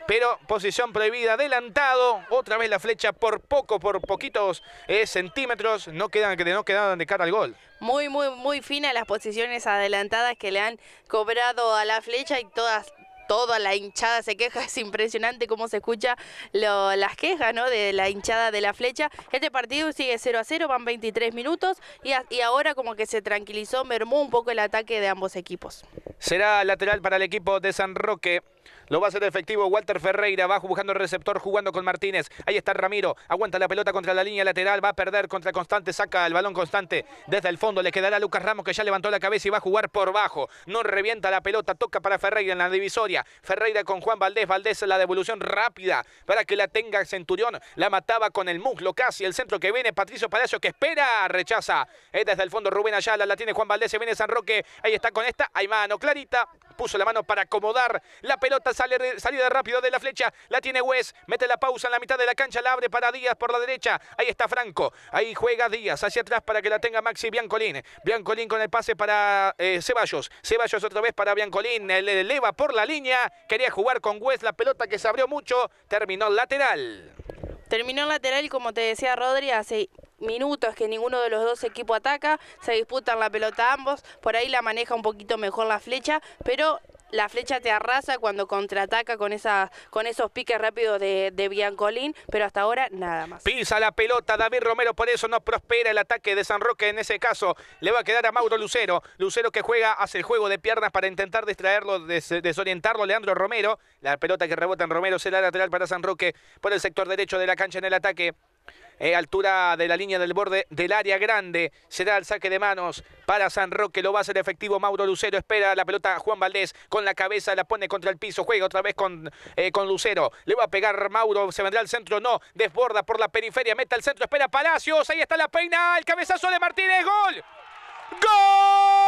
pero posición prohibida, adelantado, otra vez la flecha por poco, por poquitos eh, centímetros, no quedan, no de cara al gol. Muy, muy, muy fina las posiciones adelantadas que le han cobrado a la flecha y todas toda la hinchada se queja, es impresionante cómo se escucha las quejas ¿no? de la hinchada de la flecha. Este partido sigue 0 a 0, van 23 minutos y, y ahora como que se tranquilizó, mermó un poco el ataque de ambos equipos. Será lateral para el equipo de San Roque. Lo va a hacer efectivo Walter Ferreira. va buscando el receptor, jugando con Martínez. Ahí está Ramiro. Aguanta la pelota contra la línea lateral. Va a perder contra Constante. Saca el balón Constante. Desde el fondo le quedará Lucas Ramos que ya levantó la cabeza y va a jugar por bajo. No revienta la pelota. Toca para Ferreira en la divisoria. Ferreira con Juan Valdés. Valdés la devolución rápida para que la tenga Centurión. La mataba con el muslo casi. El centro que viene. Patricio Palacio que espera. Rechaza. desde el fondo Rubén Ayala. La tiene Juan Valdés. Se viene San Roque. Ahí está con esta. Hay mano clarita. Puso la mano para acomodar. La pelota sale salida rápido de la flecha. La tiene Wes. Mete la pausa en la mitad de la cancha. La abre para Díaz por la derecha. Ahí está Franco. Ahí juega Díaz. Hacia atrás para que la tenga Maxi Biancolín. Biancolín con el pase para eh, Ceballos. Ceballos otra vez para Biancolín. Le eleva por la línea. Quería jugar con Wes. La pelota que se abrió mucho. Terminó lateral. Terminó lateral, como te decía Rodri, hace minutos que ninguno de los dos equipos ataca, se disputan la pelota ambos, por ahí la maneja un poquito mejor la flecha, pero la flecha te arrasa cuando contraataca con, esa, con esos piques rápidos de, Biancolín, pero hasta ahora nada más. Pisa la pelota David Romero, por eso no prospera el ataque de San Roque en ese caso. Le va a quedar a Mauro Lucero. Lucero que juega, hace el juego de piernas para intentar distraerlo, desorientarlo. Leandro Romero, la pelota que rebota en Romero será lateral para San Roque por el sector derecho de la cancha en el ataque. Eh, altura de la línea del borde del área grande. Será el saque de manos para San Roque, lo va a hacer efectivo Mauro Lucero, espera la pelota Juan Valdés con la cabeza, la pone contra el piso, juega otra vez con, eh, con Lucero, le va a pegar Mauro, se vendrá al centro, no, desborda por la periferia, mete al centro, espera Palacios, ahí está la peina, el cabezazo de Martínez, gol. ¡Gol!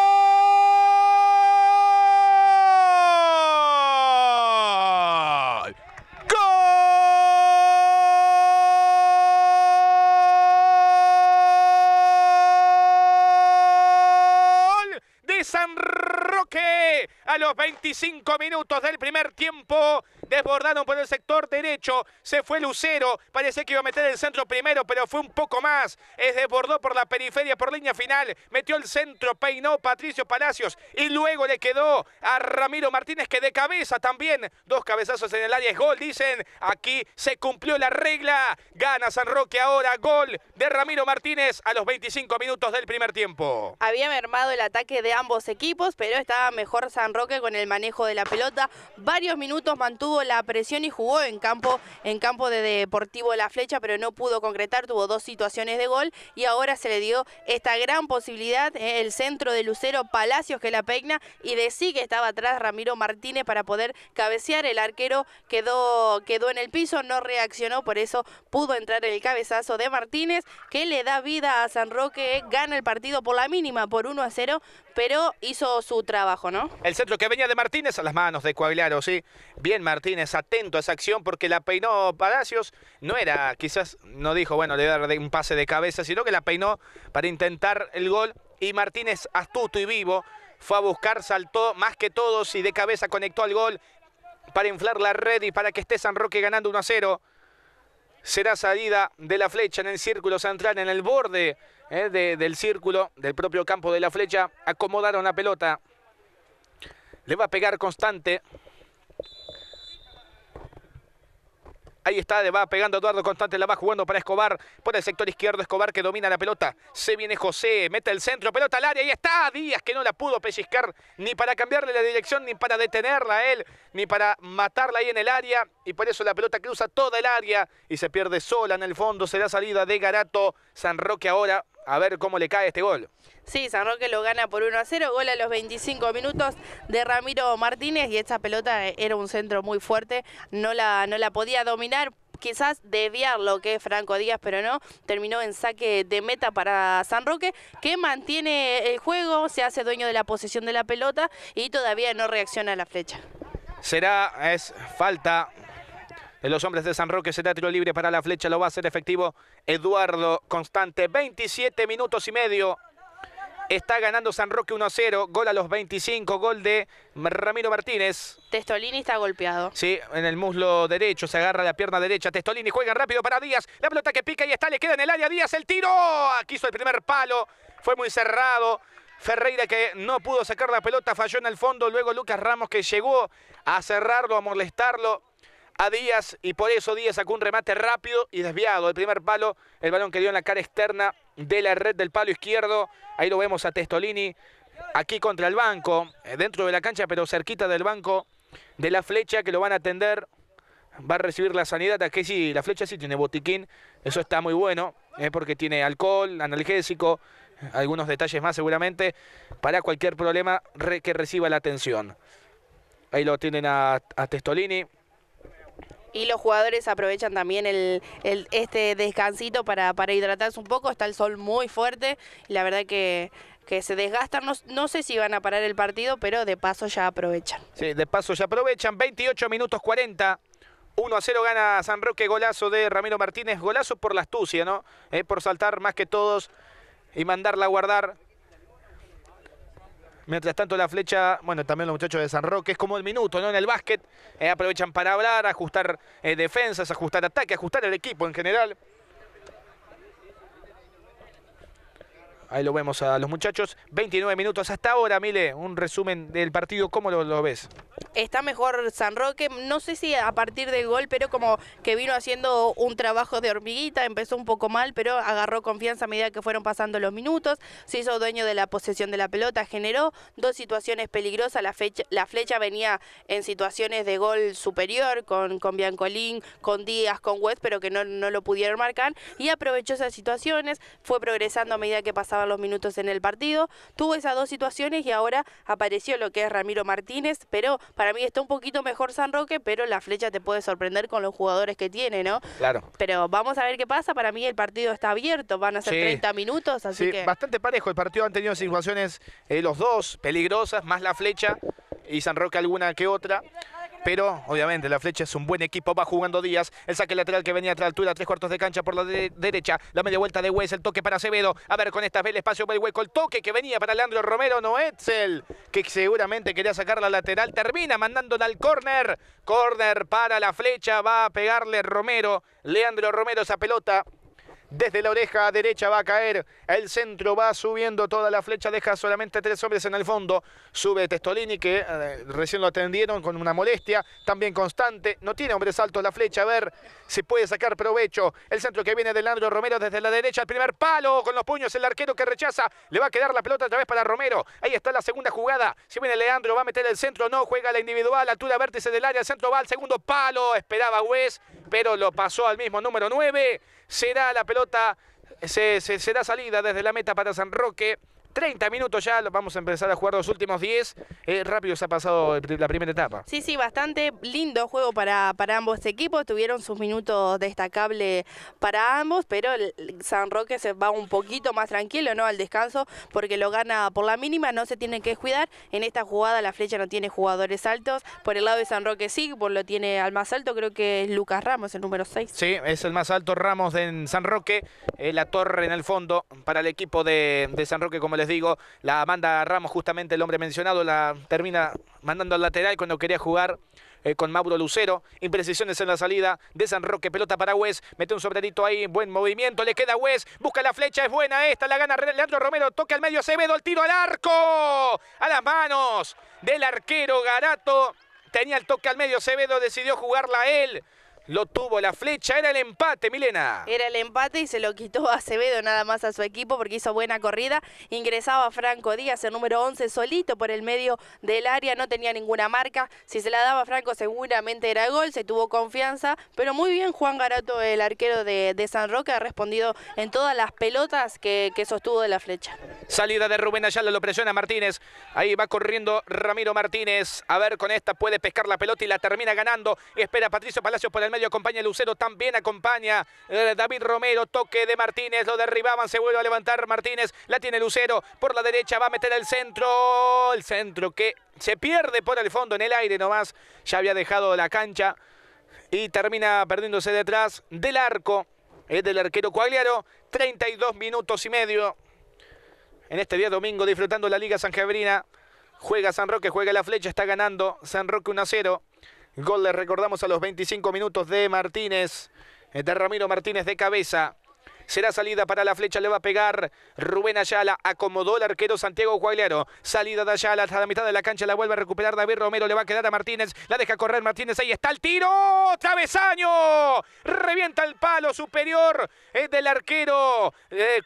a los 25 minutos del primer tiempo. Desbordaron por el sector derecho. Se fue Lucero. parece que iba a meter el centro primero, pero fue un poco más. Es desbordó por la periferia, por línea final. Metió el centro, peinó Patricio Palacios. Y luego le quedó a Ramiro Martínez, que de cabeza también. Dos cabezazos en el área. Es gol, dicen. Aquí se cumplió la regla. Gana San Roque ahora. Gol de Ramiro Martínez a los 25 minutos del primer tiempo. Había mermado el ataque de ambos equipos, pero estaba mejor San Roque con el manejo de la pelota. Varios minutos mantuvo la presión y jugó en campo, en campo de Deportivo La Flecha, pero no pudo concretar, tuvo dos situaciones de gol y ahora se le dio esta gran posibilidad, eh, el centro de Lucero Palacios que la pegna y de sí que estaba atrás Ramiro Martínez para poder cabecear. El arquero quedó, quedó en el piso, no reaccionó, por eso pudo entrar en el cabezazo de Martínez que le da vida a San Roque, eh, gana el partido por la mínima, por 1 a 0, pero hizo su trabajo, ¿no? El centro que venía de Martínez a las manos de Coaglaro, sí. Bien Martínez, atento a esa acción porque la peinó Palacios. No era, quizás no dijo, bueno, le voy a dar un pase de cabeza, sino que la peinó para intentar el gol. Y Martínez, astuto y vivo, fue a buscar, saltó más que todos y de cabeza conectó al gol para inflar la red y para que esté San Roque ganando 1 a 0. Será salida de la flecha en el círculo central, en el borde eh, del círculo, del propio campo de la flecha. Acomodaron la pelota. Le va a pegar constante. Ahí está, le va pegando Eduardo Constante, la va jugando para Escobar. Por el sector izquierdo, Escobar que domina la pelota. Se viene José, mete el centro, pelota al área, ahí está. Díaz que no la pudo pellizcar ni para cambiarle la dirección, ni para detenerla a él, ni para matarla ahí en el área. Y por eso la pelota cruza todo el área y se pierde sola en el fondo. Será salida de Garato. San Roque ahora a ver cómo le cae este gol. Sí, San Roque lo gana por 1 a 0, gol a los 25 minutos de Ramiro Martínez y esta pelota eh, era un centro muy fuerte, no la, no la podía dominar, quizás desviar lo que es Franco Díaz, pero no, terminó en saque de meta para San Roque, que mantiene el juego, se hace dueño de la posición de la pelota y todavía no reacciona a la flecha. Será, es falta los hombres de San Roque se da tiro libre para la flecha. Lo va a hacer efectivo Eduardo Constante. 27 minutos y medio. Está ganando San Roque 1-0, gol a los 25, gol de Ramiro Martínez. Testolini está golpeado. Sí, en el muslo derecho, se agarra la pierna derecha. Testolini juega rápido para Díaz. La pelota que pica y está, le queda en el área. Díaz el tiro. Aquí hizo el primer palo. Fue muy cerrado. Ferreira que no pudo sacar la pelota, falló en el fondo. Luego Lucas Ramos que llegó a cerrarlo, a molestarlo a Díaz y por eso Díaz sacó un remate rápido y desviado. El primer palo, el balón que dio en la cara externa de la red del palo izquierdo. Ahí lo vemos a Testolini, aquí contra el banco, eh, dentro de la cancha, pero cerquita del banco de la flecha que lo van a atender. Va a recibir la sanidad. Aquí sí, la flecha sí tiene botiquín. Eso está muy bueno, eh, porque tiene alcohol, analgésico, algunos detalles más seguramente, para cualquier problema que reciba la atención. Ahí lo tienen a Testolini y los jugadores aprovechan también el, este descansito para, para hidratarse un poco. Está el sol muy fuerte y la verdad que que se desgastan. No, no, sé si van a parar el partido, pero de paso ya aprovechan. Sí, de paso ya aprovechan. 28 minutos 40. 1 a 0 gana San Roque, golazo de Ramiro Martínez, golazo por la astucia, ¿no? Eh, por saltar más que todos y mandarla a guardar Mientras tanto la flecha, bueno, también los muchachos de San Roque, es como el minuto, ¿no? En el básquet eh, aprovechan para hablar, ajustar eh, defensas, ajustar ataque, ajustar el equipo en general. Ahí lo vemos a los muchachos. 29 minutos hasta ahora, Mile. Un resumen del partido, ¿cómo lo, ves? Está mejor San Roque, no sé si a partir del gol, pero como que vino haciendo un trabajo de hormiguita, empezó un poco mal, pero agarró confianza a medida que fueron pasando los minutos, se hizo dueño de la posesión de la pelota, generó dos situaciones peligrosas, la, flecha venía en situaciones de gol superior con, con Biancolín, con Díaz, con West, pero que no, no lo pudieron marcar y aprovechó esas situaciones, fue progresando a medida que pasaba los minutos en el partido. Tuvo esas dos situaciones y ahora apareció lo que es Ramiro Martínez, pero para mí está un poquito mejor San Roque, pero la flecha te puede sorprender con los jugadores que tiene, ¿no? Claro. Pero vamos a ver qué pasa. Para mí el partido está abierto, van a ser 30 minutos, así que... bastante parejo. El partido han tenido situaciones eh, los dos peligrosas, más la flecha y San Roque alguna que otra pero obviamente la flecha es un buen equipo, va jugando Díaz, el saque lateral que venía a la altura, tres cuartos de cancha por la derecha, la media vuelta de Wes, el toque para Acevedo, a ver con esta vez el espacio para el hueco, el toque que venía para Leandro Romero, no que seguramente quería sacar la lateral, termina mandándola al córner, córner para la flecha, va a pegarle Romero, Leandro Romero esa pelota desde la oreja derecha va a caer. El centro va subiendo toda la flecha. Deja solamente tres hombres en el fondo. Sube Testolini que eh, recién lo atendieron con una molestia. También constante. No tiene hombres altos la flecha. A ver si puede sacar provecho. El centro que viene de Leandro Romero desde la derecha. El primer palo con los puños. El arquero que rechaza. Le va a quedar la pelota otra vez para Romero. Ahí está la segunda jugada. Si viene Leandro va a meter el centro. No juega la individual. Altura vértice del área. El centro va al segundo palo. Esperaba Wes. Pero lo pasó al mismo número 9. Será la pelota, se, se, será salida desde la meta para San Roque. 30 minutos ya, vamos a empezar a jugar los últimos 10. Eh, rápido se ha pasado la primera etapa. Sí, sí, bastante lindo juego para, para ambos equipos. Tuvieron sus minutos destacables para ambos, pero San Roque se va un poquito más tranquilo, ¿no? Al descanso, porque lo gana por la mínima, no se tiene que cuidar. En esta jugada la flecha no tiene jugadores altos. Por el lado de San Roque sí, lo tiene al más alto, creo que es Lucas Ramos, el número 6. Sí, es el más alto Ramos de San Roque. Eh, la torre en el fondo para el equipo de, San Roque, como les digo, la manda Ramos, justamente el hombre mencionado, la termina mandando al lateral cuando quería jugar eh, con Mauro Lucero. Imprecisiones en la salida de San Roque, pelota para Wes, mete un sobrerito ahí, buen movimiento, le queda Wes, busca la flecha, es buena esta, la gana Leandro Romero, toca al medio, Acevedo, el tiro al arco, a las manos del arquero Garato. Tenía el toque al medio, Acevedo decidió jugarla él. Lo tuvo la flecha, era el empate, Milena. Era el empate y se lo quitó Acevedo nada más a su equipo porque hizo buena corrida. Ingresaba Franco Díaz, el número 11, solito por el medio del área, no tenía ninguna marca. Si se la daba Franco seguramente era gol, se tuvo confianza. Pero muy bien Juan Garato, el arquero de, San Roque, ha respondido en todas las pelotas que, que sostuvo de la flecha. Salida de Rubén Ayala, lo presiona Martínez. Ahí va corriendo Ramiro Martínez. A ver, con esta puede pescar la pelota y la termina ganando. Espera Patricio Palacios por el acompaña Lucero, también acompaña eh, David Romero, toque de Martínez, lo derribaban, se vuelve a levantar Martínez, la tiene Lucero, por la derecha va a meter el centro, el centro que se pierde por el fondo en el aire nomás, ya había dejado la cancha y termina perdiéndose detrás del arco, es del arquero Cuagliaro 32 minutos y medio en este día domingo disfrutando la Liga Sangebrina. Juega San Roque, juega la flecha, está ganando San Roque 1 a 0. Gol, le recordamos, a los 25 minutos de Martínez, eh, de Ramiro Martínez de cabeza. Será salida para la flecha, le va a pegar Rubén Ayala. Acomodó el arquero Santiago Cuagliaro Salida de Ayala hasta la mitad de la cancha, la vuelve a recuperar David Romero. Le va a quedar a Martínez, la deja correr Martínez. Ahí está el tiro. ¡Travesaño! Revienta el palo superior es eh, del arquero. Eh,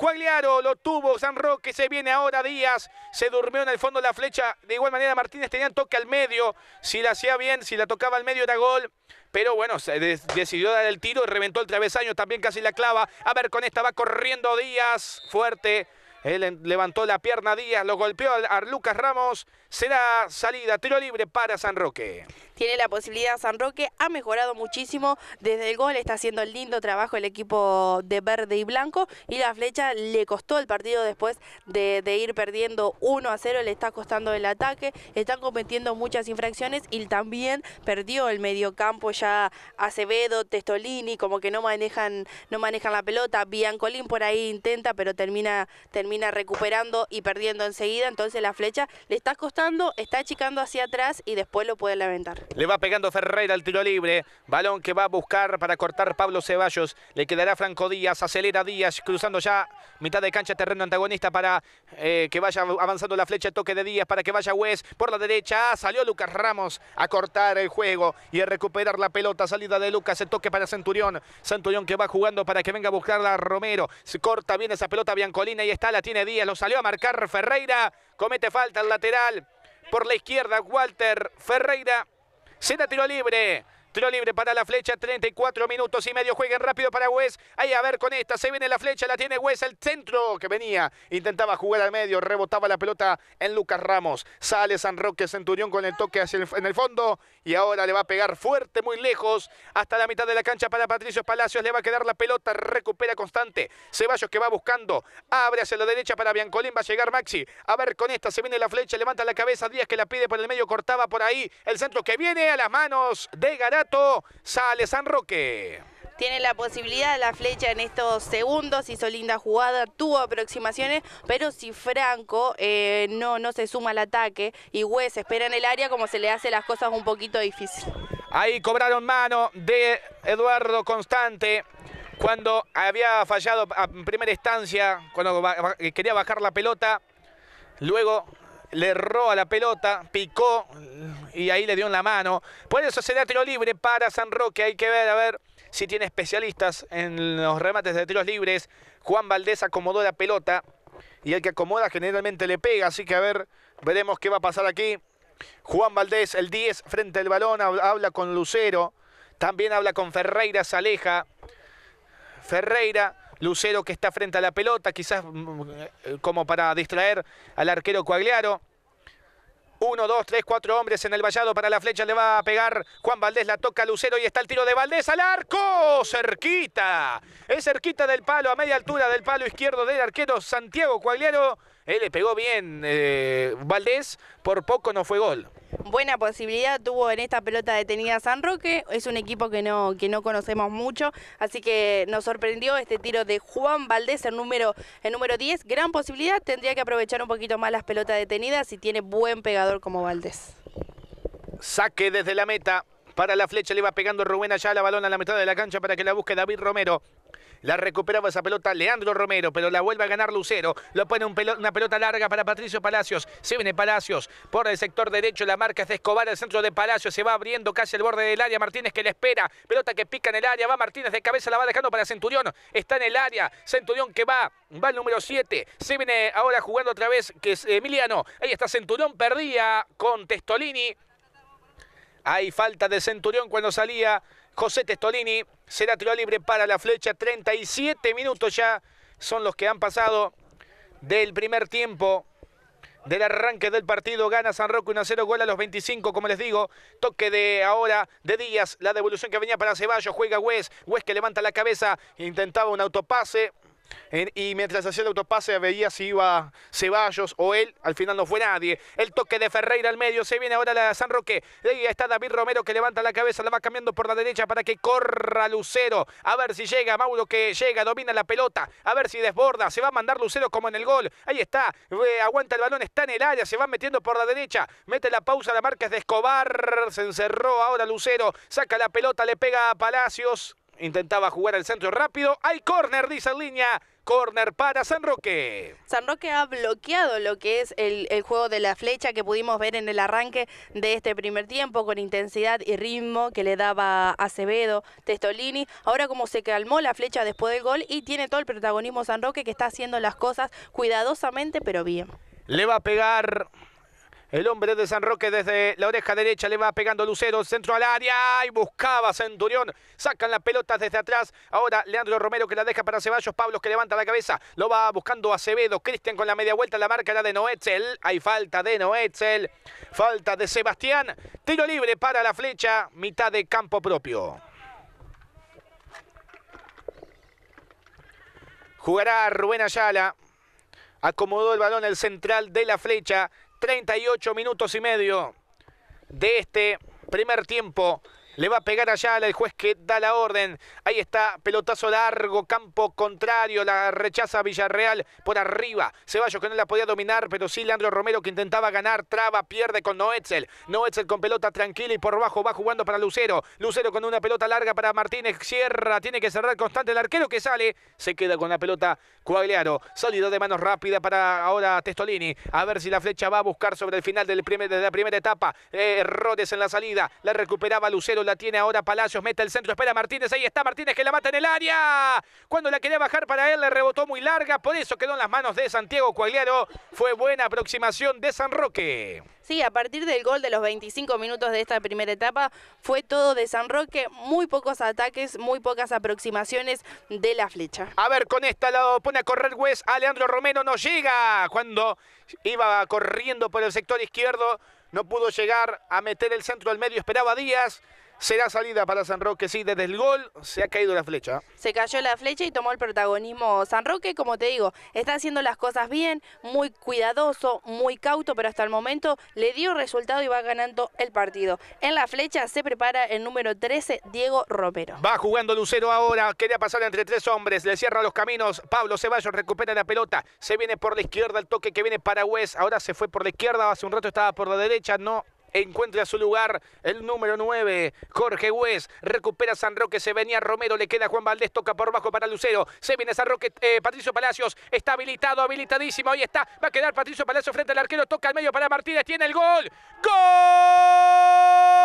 lo tuvo San Roque. Se viene ahora Díaz. Se durmió en el fondo la flecha. De igual manera, Martínez tenía toque al medio. Si la hacía bien, si la tocaba al medio era gol pero bueno, se decidió dar el tiro y reventó el travesaño, también casi la clava. A ver, con esta va corriendo Díaz, fuerte. Él levantó la pierna Díaz, lo golpeó a Lucas Ramos. Será salida, tiro libre para San Roque. Tiene la posibilidad San Roque, ha mejorado muchísimo desde el gol, está haciendo el lindo trabajo el equipo de verde y blanco y la flecha le costó el partido después de, ir perdiendo 1 a 0, le está costando el ataque, están cometiendo muchas infracciones y también perdió el mediocampo ya Acevedo, Testolini, como que no manejan, no manejan la pelota, Biancolín por ahí intenta, pero termina, termina termina recuperando y perdiendo enseguida, entonces la flecha le está costando, está achicando hacia atrás y después lo puede lamentar. Le va pegando Ferreira el tiro libre, balón que va a buscar para cortar Pablo Ceballos, le quedará Franco Díaz, acelera Díaz, cruzando ya mitad de cancha, terreno antagonista para eh, que vaya avanzando la flecha, toque de Díaz para que vaya West por la derecha, ah, salió Lucas Ramos a cortar el juego y a recuperar la pelota, salida de Lucas, el toque para Centurión, Centurión que va jugando para que venga a buscarla Romero, se corta bien esa pelota Biancolina y está la tiene Díaz, lo salió a marcar Ferreira, comete falta el lateral por la izquierda Walter Ferreira, se da tiro libre, Tiro libre para la flecha, 34 minutos y medio. juegan rápido para Wes. Ahí a ver con esta. Se viene la flecha, la tiene Wes El centro que venía. Intentaba jugar al medio, rebotaba la pelota en Lucas Ramos. Sale San Roque Centurión con el toque hacia el, en el fondo. Y ahora le va a pegar fuerte, muy lejos. Hasta la mitad de la cancha para Patricio Palacios. Le va a quedar la pelota, recupera constante. Ceballos que va buscando. Abre hacia la derecha para Biancolín. Va a llegar Maxi. A ver con esta. Se viene la flecha, levanta la cabeza. Díaz que la pide por el medio, cortaba por ahí. El centro que viene a las manos de Garay sale San Roque. Tiene la posibilidad de la flecha en estos segundos, hizo linda jugada, tuvo aproximaciones, pero si Franco eh, no, no se suma al ataque y Hues espera en el área, como se le hace las cosas un poquito difícil. Ahí cobraron mano de Eduardo Constante cuando había fallado en primera instancia, cuando quería bajar la pelota. Luego le erró a la pelota, picó y ahí le dio en la mano. Por eso será tiro libre para San Roque. Hay que ver, a ver si tiene especialistas en los remates de tiros libres. Juan Valdés acomodó la pelota y el que acomoda generalmente le pega. Así que a ver, veremos qué va a pasar aquí. Juan Valdés, el 10 frente al balón, habla con Lucero. También habla con Ferreira, se aleja. Ferreira Lucero que está frente a la pelota, quizás mm, eh, como para distraer al arquero Cuagliaro. Uno, dos, tres, cuatro hombres en el vallado para la flecha. Le va a pegar Juan Valdés, la toca Lucero y está el tiro de Valdés al arco. Cerquita. Es cerquita del palo, a media altura del palo izquierdo del arquero Santiago Cuagliaro. Él eh, le pegó bien eh, Valdés, por poco no fue gol buena posibilidad tuvo en esta pelota detenida San Roque. Es un equipo que no, que no conocemos mucho, así que nos sorprendió este tiro de Juan Valdés, el número, número 10. Gran posibilidad, tendría que aprovechar un poquito más las pelotas detenidas y tiene buen pegador como Valdés. Saque desde la meta. Para la flecha le va pegando Rubén allá la balón a la mitad de la cancha para que la busque David Romero. La recuperaba esa pelota Leandro Romero, pero la vuelve a ganar Lucero. Lo pone una pelota larga para Patricio Palacios. Se viene Palacios por el sector derecho. La marca es de Escobar, el centro de Palacios. Se va abriendo casi el borde del área. Martínez que le espera. Pelota que pica en el área. Va Martínez de cabeza, la va dejando para Centurión. Está en el área. Centurión que va. Va el número 7. Se viene ahora jugando otra vez, que es Emiliano. Ahí está Centurión, perdía con Testolini. Hay falta de Centurión cuando salía José Testolini será tiro libre para la flecha. 37 minutos ya son los que han pasado del primer tiempo del arranque del partido. Gana San Roque 1 0, gol a los 25, como les digo. Toque de ahora de Díaz, la devolución que venía para Ceballos, juega Wes. Wes que levanta la cabeza, intentaba un autopase y mientras hacía el autopase veía si iba Ceballos o él, al final no fue nadie. El toque de Ferreira al medio, se viene ahora la San Roque. Ahí está David Romero que levanta la cabeza, la va cambiando por la derecha para que corra Lucero. A ver si llega Mauro que llega, domina la pelota, a ver si desborda, se va a mandar Lucero como en el gol. Ahí está, aguanta el balón, está en el área, se va metiendo por la derecha, mete la pausa, la marca es de Escobar, se encerró ahora Lucero, saca la pelota, le pega a Palacios, Intentaba jugar al centro rápido. Hay córner, dice línea. Corner para San Roque. San Roque ha bloqueado lo que es el, el, juego de la flecha que pudimos ver en el arranque de este primer tiempo con intensidad y ritmo que le daba Acevedo, Testolini. Ahora como se calmó la flecha después del gol y tiene todo el protagonismo San Roque que está haciendo las cosas cuidadosamente pero bien. Le va a pegar el hombre de San Roque desde la oreja derecha le va pegando Lucero, centro al área y buscaba Centurión. Sacan las pelota desde atrás. Ahora Leandro Romero que la deja para Ceballos. Pablo que levanta la cabeza. Lo va buscando Acevedo. Cristian con la media vuelta. La marca era de Noetzel. Hay falta de Noetzel. Falta de Sebastián. Tiro libre para la flecha. Mitad de campo propio. Jugará Rubén Ayala. Acomodó el balón el central de la flecha. 38 minutos y medio de este primer tiempo. Le va a pegar allá el juez que da la orden. Ahí está, pelotazo largo, campo contrario. La rechaza Villarreal por arriba. Ceballos que no la podía dominar, pero sí Leandro Romero que intentaba ganar. Traba, pierde con Noetzel. Noetzel con pelota tranquila y por bajo va jugando para Lucero. Lucero con una pelota larga para Martínez. Cierra, tiene que cerrar constante el arquero que sale. Se queda con la pelota Cuagliaro Sólido de manos rápida para ahora Testolini. A ver si la flecha va a buscar sobre el final de la primera etapa. Eh, errores en la salida. La recuperaba Lucero la tiene ahora Palacios, mete el centro, espera Martínez, ahí está Martínez que la mata en el área. Cuando la quería bajar para él, le rebotó muy larga, por eso quedó en las manos de Santiago Cuagliaro. Fue buena aproximación de San Roque. Sí, a partir del gol de los 25 minutos de esta primera etapa fue todo de San Roque, muy pocos ataques, muy pocas aproximaciones de la flecha. A ver, con esta lado pone a correr West, Alejandro Romero no llega cuando iba corriendo por el sector izquierdo, no pudo llegar a meter el centro al medio, esperaba Díaz. Será salida para San Roque, sí, desde el gol se ha caído la flecha. Se cayó la flecha y tomó el protagonismo San Roque, como te digo, está haciendo las cosas bien, muy cuidadoso, muy cauto, pero hasta el momento le dio resultado y va ganando el partido. En la flecha se prepara el número 13, Diego Romero. Va jugando Lucero ahora, quería pasar entre tres hombres, le cierra los caminos, Pablo Ceballos recupera la pelota, se viene por la izquierda el toque que viene para West. ahora se fue por la izquierda, hace un rato estaba por la derecha, no encuentra su lugar el número 9, Jorge Hues, recupera San Roque, se venía Romero, le queda Juan Valdés, toca por bajo para Lucero, se viene San Roque, eh, Patricio Palacios, está habilitado, habilitadísimo, ahí está, va a quedar Patricio Palacios frente al arquero, toca al medio para Martínez, tiene el gol, ¡Gol!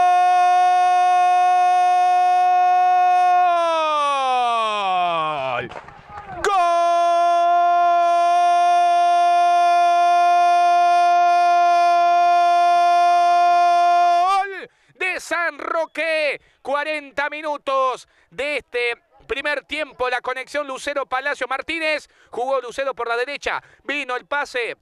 40 minutos de este Primer tiempo, la conexión Lucero-Palacio Martínez. Jugó Lucero por la derecha. Vino el pase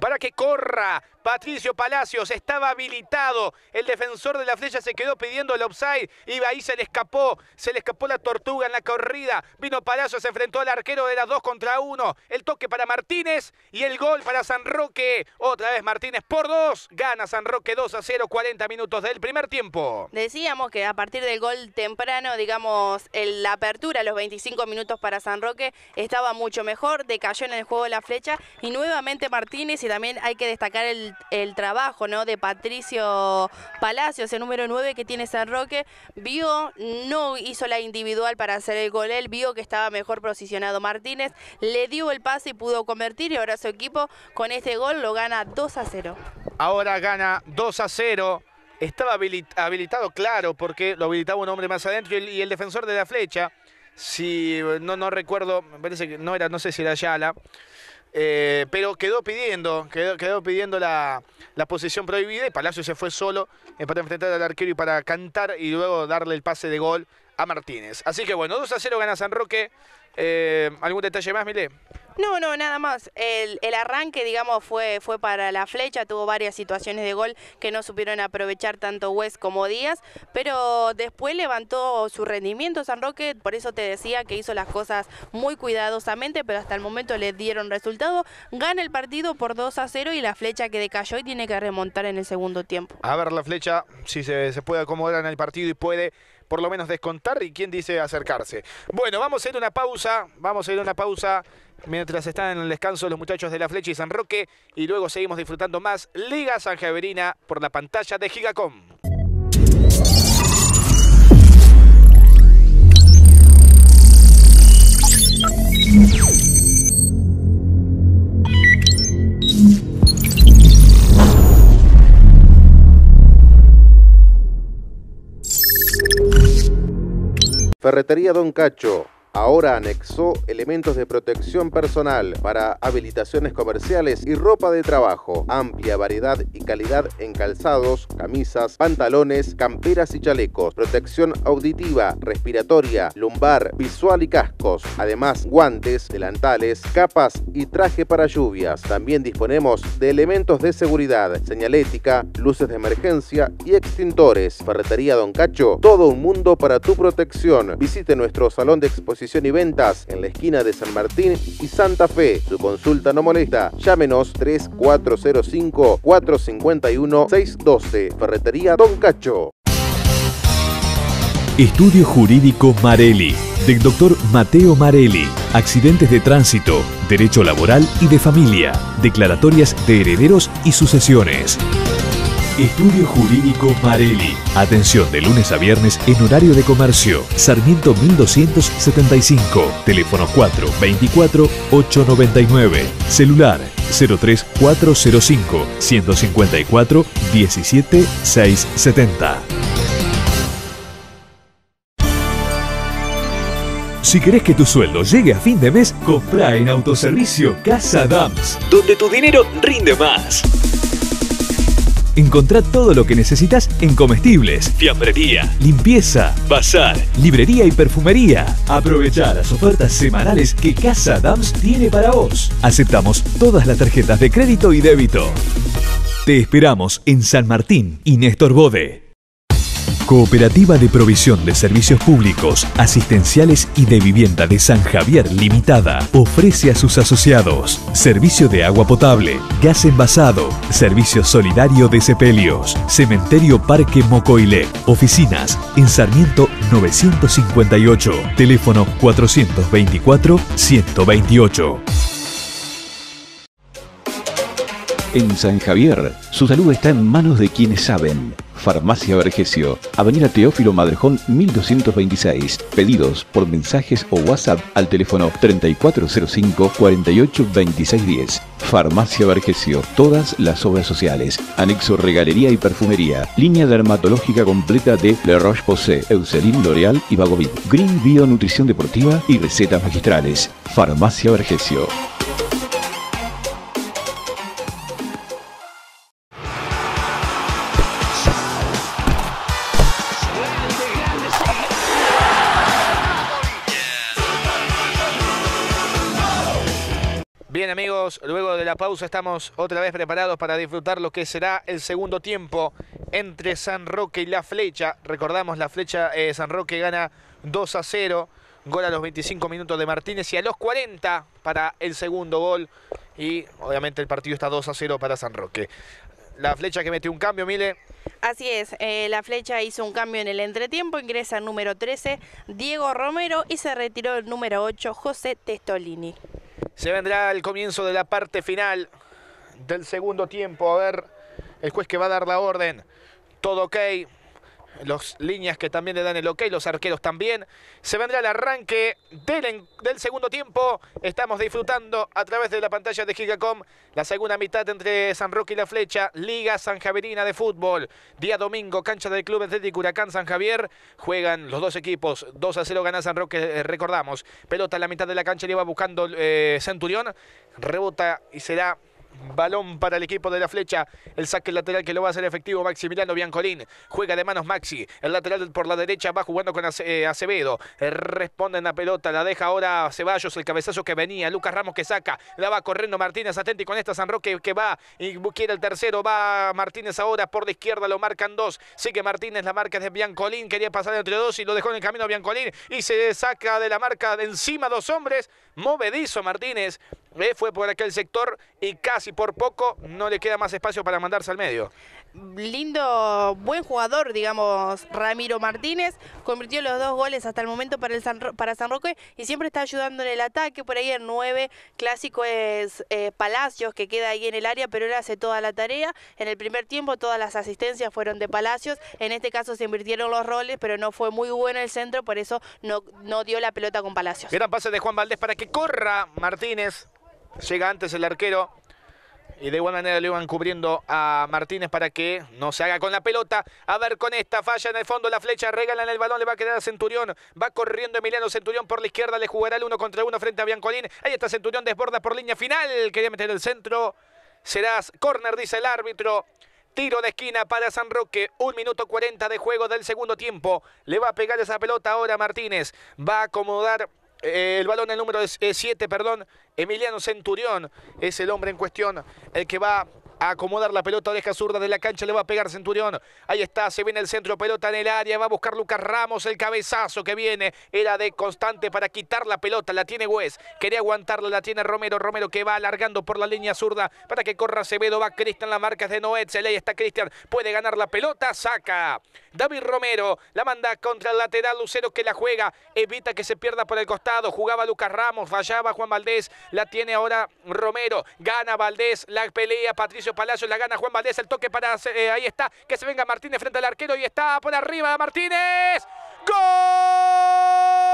para que corra Patricio Palacios estaba habilitado. El defensor de la flecha se quedó pidiendo el offside y ahí se le escapó. Se le escapó la tortuga en la corrida. Vino Palacios, se enfrentó al arquero de las dos contra uno. El toque para Martínez y el gol para San Roque. Otra vez Martínez por dos. Gana San Roque 2 a 0, 40 minutos del primer tiempo. Decíamos que a partir del gol temprano, digamos, la apertura, los 25 minutos para San Roque, estaba mucho mejor. Decayó en el juego la flecha y nuevamente Martínez y también hay que destacar el el, trabajo ¿no? de Patricio Palacios, el número 9 que tiene San Roque, vio, no hizo la individual para hacer el gol, él vio que estaba mejor posicionado Martínez, le dio el pase y pudo convertir y ahora su equipo con este gol lo gana 2 a 0. Ahora gana 2 a 0. Estaba habilitado, claro, porque lo habilitaba un hombre más adentro y el, defensor de la flecha, si no, no recuerdo, me parece que no era, no sé si era Yala. Eh, pero quedó pidiendo, quedó, quedó pidiendo la, posición prohibida y Palacio se fue solo eh, para enfrentar al arquero y para cantar y luego darle el pase de gol a Martínez. Así que bueno, 2 a 0 gana San Roque. Eh, ¿Algún detalle más, Mile? No, no, nada más. El, arranque, digamos, fue, fue para la flecha, tuvo varias situaciones de gol que no supieron aprovechar tanto West como Díaz, pero después levantó su rendimiento San Roque, por eso te decía que hizo las cosas muy cuidadosamente, pero hasta el momento le dieron resultado. Gana el partido por 2 a 0 y la flecha que decayó y tiene que remontar en el segundo tiempo. A ver, la flecha, si se, se puede acomodar en el partido y puede por lo menos descontar y quién dice acercarse. Bueno, vamos a ir a una pausa, vamos a ir a una pausa mientras están en el descanso los muchachos de La Flecha y San Roque. Y luego seguimos disfrutando más Liga San Javerina por la pantalla de Gigacom. Ferretería Don Cacho ahora anexó elementos de protección personal para habilitaciones comerciales y ropa de trabajo, amplia variedad y calidad en calzados, camisas, pantalones, camperas y chalecos, protección auditiva, respiratoria, lumbar, visual y cascos, además guantes, delantales, capas y traje para lluvias. También disponemos de elementos de seguridad, señalética, luces de emergencia y extintores. Ferretería Don Cacho, todo un mundo para tu protección. Visite nuestro salón de exposición y Ventas en la esquina de San Martín y Santa Fe. Su consulta no molesta. Llámenos 3405-451-612. Ferretería Don Cacho. Estudio Jurídico Marelli, del doctor Mateo Marelli. Accidentes de tránsito, derecho laboral y de familia, declaratorias de herederos y sucesiones. Estudio Jurídico Marelli. Atención de lunes a viernes en horario de comercio. Sarmiento 1275. Teléfono 424 899. Celular 03405 154 17 670. Si querés que tu sueldo llegue a fin de mes, compra en autoservicio Casa Dams, donde tu dinero rinde más. Encontrá todo lo que necesitas en comestibles, fiambrería, limpieza, bazar, librería y perfumería. Aprovechar las ofertas semanales que Casa Adams tiene para vos. Aceptamos todas las tarjetas de crédito y débito. Te esperamos en San Martín y Néstor Bode. Cooperativa de Provisión de Servicios Públicos, Asistenciales y de Vivienda de San Javier Limitada ofrece a sus asociados servicio de agua potable, gas envasado, servicio solidario de sepelios, cementerio Parque Mocoile, oficinas en Sarmiento 958, teléfono 424 128. En San Javier, su salud está en manos de quienes saben. Farmacia Vergesio, Avenida Teófilo Madrejón 1226. Pedidos por mensajes o WhatsApp al teléfono 3405-482610. Farmacia Vergesio, todas las obras sociales. Anexo Regalería y Perfumería. Línea dermatológica completa de Le Roche-Posay, Eucerin, L'Oreal y Bagovic. Green Bio Nutrición Deportiva y recetas magistrales. Farmacia Vergesio. Luego de la pausa estamos otra vez preparados para disfrutar lo que será el segundo tiempo entre San Roque y La Flecha. Recordamos, La Flecha eh, San Roque gana 2 a 0. Gol a los 25 minutos de Martínez y a los 40 para el segundo gol. Y obviamente el partido está 2 a 0 para San Roque la flecha que metió un cambio, Mile. Así es, eh, la flecha hizo un cambio en el entretiempo, ingresa el número 13, Diego Romero, y se retiró el número 8, José Testolini. Se vendrá el comienzo de la parte final del segundo tiempo, a ver el juez que va a dar la orden, todo ok, los líneas que también le dan el ok, los arqueros también. Se vendrá el arranque del, segundo tiempo. Estamos disfrutando a través de la pantalla de Gigacom la segunda mitad entre San Roque y La Flecha, Liga San Javerina de Fútbol. Día domingo, cancha del Club Atlético Huracán San Javier. Juegan los dos equipos, 2 a 0 gana San Roque, eh, recordamos. Pelota en la mitad de la cancha, le va buscando eh, Centurión. Rebota y será Balón para el equipo de la flecha. El saque lateral que lo va a hacer efectivo Maximiliano Biancolín. Juega de manos Maxi. El lateral por la derecha va jugando con eh, Acevedo. Eh, Responde en la pelota. La deja ahora Ceballos. El cabezazo que venía. Lucas Ramos que saca. La va corriendo Martínez. Atenti con esta San Roque que va. Y quiere el tercero. Va Martínez ahora por la izquierda. Lo marcan dos. Sigue Martínez. La marca de Biancolín. Quería pasar entre dos y lo dejó en el camino Biancolín. Y se saca de la marca de encima dos hombres. Movedizo Martínez fue por aquel sector y casi por poco no le queda más espacio para mandarse al medio. Lindo, buen jugador, digamos, Ramiro Martínez. Convirtió los dos goles hasta el momento para, el San, Roque y siempre está ayudando en el ataque. Por ahí el nueve clásico es eh, Palacios, que queda ahí en el área, pero él hace toda la tarea. En el primer tiempo todas las asistencias fueron de Palacios. En este caso se invirtieron los roles, pero no fue muy bueno el centro, por eso no, no dio la pelota con Palacios. Gran pase de Juan Valdés para que corra Martínez. Llega antes el arquero. Y de igual manera le van cubriendo a Martínez para que no se haga con la pelota. A ver con esta, falla en el fondo, la flecha, regalan el balón, le va a quedar a Centurión. Va corriendo Emiliano Centurión por la izquierda, le jugará el uno contra uno frente a Biancolín. Ahí está Centurión, desborda por línea final, quería meter el centro. Serás córner, dice el árbitro. Tiro de esquina para San Roque. Un minuto 40 de juego del segundo tiempo. Le va a pegar esa pelota ahora Martínez. Va a acomodar eh, el balón, el número 7, eh, perdón, Emiliano Centurión es el hombre en cuestión, el que va acomodar la pelota, deja zurda de la cancha, le va a pegar Centurión. Ahí está, se viene el centro, pelota en el área, va a buscar Lucas Ramos, el cabezazo que viene, era de constante para quitar la pelota, la tiene Wes, quería aguantarla, la tiene Romero, Romero que va alargando por la línea zurda para que corra Acevedo, va Cristian, la marca de Noetzel, ahí está Cristian, puede ganar la pelota, saca. David Romero, la manda contra el lateral, Lucero que la juega, evita que se pierda por el costado, jugaba Lucas Ramos, fallaba Juan Valdés, la tiene ahora Romero, gana Valdés, la pelea Patricio Palacio la gana Juan Valdés, el toque para... Eh, ahí está, que se venga Martínez frente al arquero y está por arriba Martínez. ¡Gol!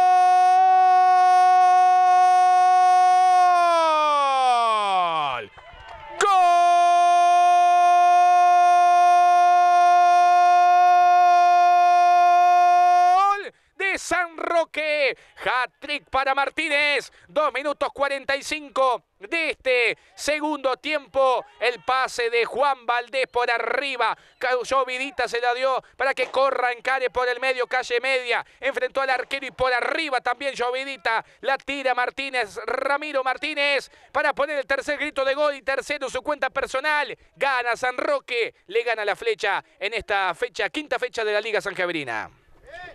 Hat-trick para Martínez. 2 minutos 45 de este segundo tiempo. El pase de Juan Valdés por arriba. Cayó se la dio para que corra, encare por el medio, calle media. Enfrentó al arquero y por arriba también Llovidita. La tira Martínez, Ramiro Martínez para poner el tercer grito de gol y tercero su cuenta personal. Gana San Roque, le gana la flecha en esta fecha, quinta fecha de la Liga San Javierina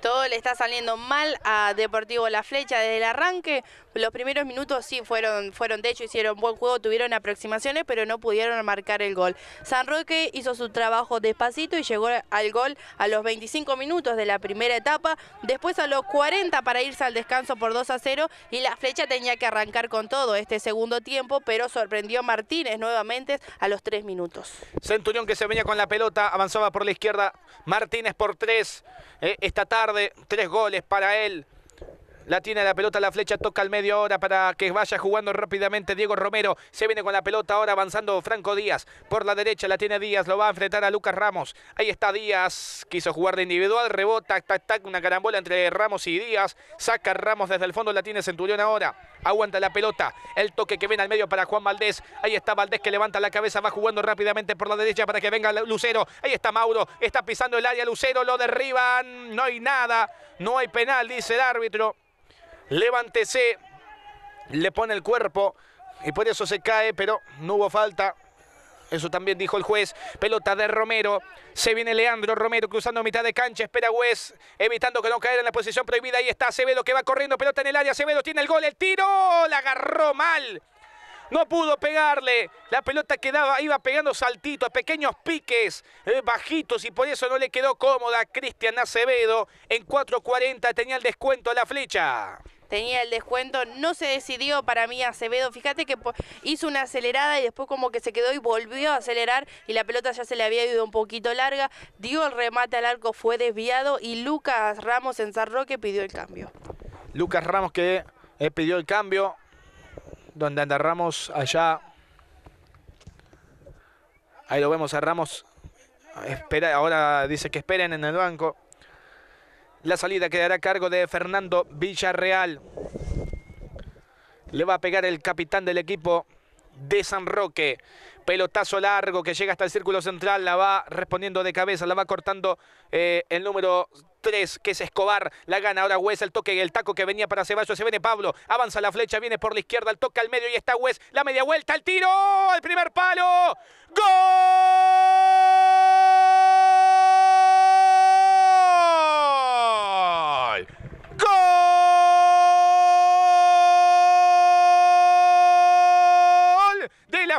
todo le está saliendo mal a Deportivo La Flecha desde el arranque. Los primeros minutos sí fueron, fueron de hecho, hicieron buen juego, tuvieron aproximaciones, pero no pudieron marcar el gol. San Roque hizo su trabajo despacito y llegó al gol a los 25 minutos de la primera etapa, después a los 40 para irse al descanso por 2 a 0 y La Flecha tenía que arrancar con todo este segundo tiempo, pero sorprendió Martínez nuevamente a los 3 minutos. Centurión que se venía con la pelota, avanzaba por la izquierda, Martínez por 3 eh, esta tarde tres goles para él. La tiene la pelota, la flecha toca al medio ahora para que vaya jugando rápidamente Diego Romero. Se viene con la pelota ahora avanzando Franco Díaz. Por la derecha la tiene Díaz, lo va a enfrentar a Lucas Ramos. Ahí está Díaz, quiso jugar de individual, rebota, tac, tac, una carambola entre Ramos y Díaz. Saca Ramos desde el fondo, la tiene Centurión ahora. Aguanta la pelota, el toque que viene al medio para Juan Valdés. Ahí está Valdés que levanta la cabeza, va jugando rápidamente por la derecha para que venga Lucero. Ahí está Mauro, está pisando el área Lucero, lo derriban, no hay nada, no hay penal, dice el árbitro levántese, le pone el cuerpo y por eso se cae, pero no hubo falta. Eso también dijo el juez. Pelota de Romero. Se viene Leandro Romero cruzando mitad de cancha. Espera Wes, evitando que no caiga en la posición prohibida. Ahí está Acevedo que va corriendo. Pelota en el área. Acevedo tiene el gol. El tiro. La agarró mal. No pudo pegarle. La pelota quedaba, iba pegando saltitos, pequeños piques eh, bajitos y por eso no le quedó cómoda Cristian Acevedo. En 4.40 tenía el descuento a la flecha tenía el descuento, no se decidió para mí Acevedo, fíjate que hizo una acelerada y después como que se quedó y volvió a acelerar y la pelota ya se le había ido un poquito larga, dio el remate al arco, fue desviado y Lucas Ramos en San Roque pidió el cambio. Lucas Ramos que eh, pidió el cambio, donde anda Ramos allá. Ahí lo vemos a Ramos. Espera, ahora dice que esperen en el banco. La salida quedará a cargo de Fernando Villarreal. Le va a pegar el capitán del equipo de San Roque. Pelotazo largo que llega hasta el círculo central. La va respondiendo de cabeza. La va cortando eh, el número 3, que es Escobar. La gana ahora Wes. El toque, y el taco que venía para Ceballos. Se viene Pablo. Avanza la flecha. Viene por la izquierda. El toque al medio. Y está Wes. La media vuelta. El tiro. El primer palo. ¡Gol!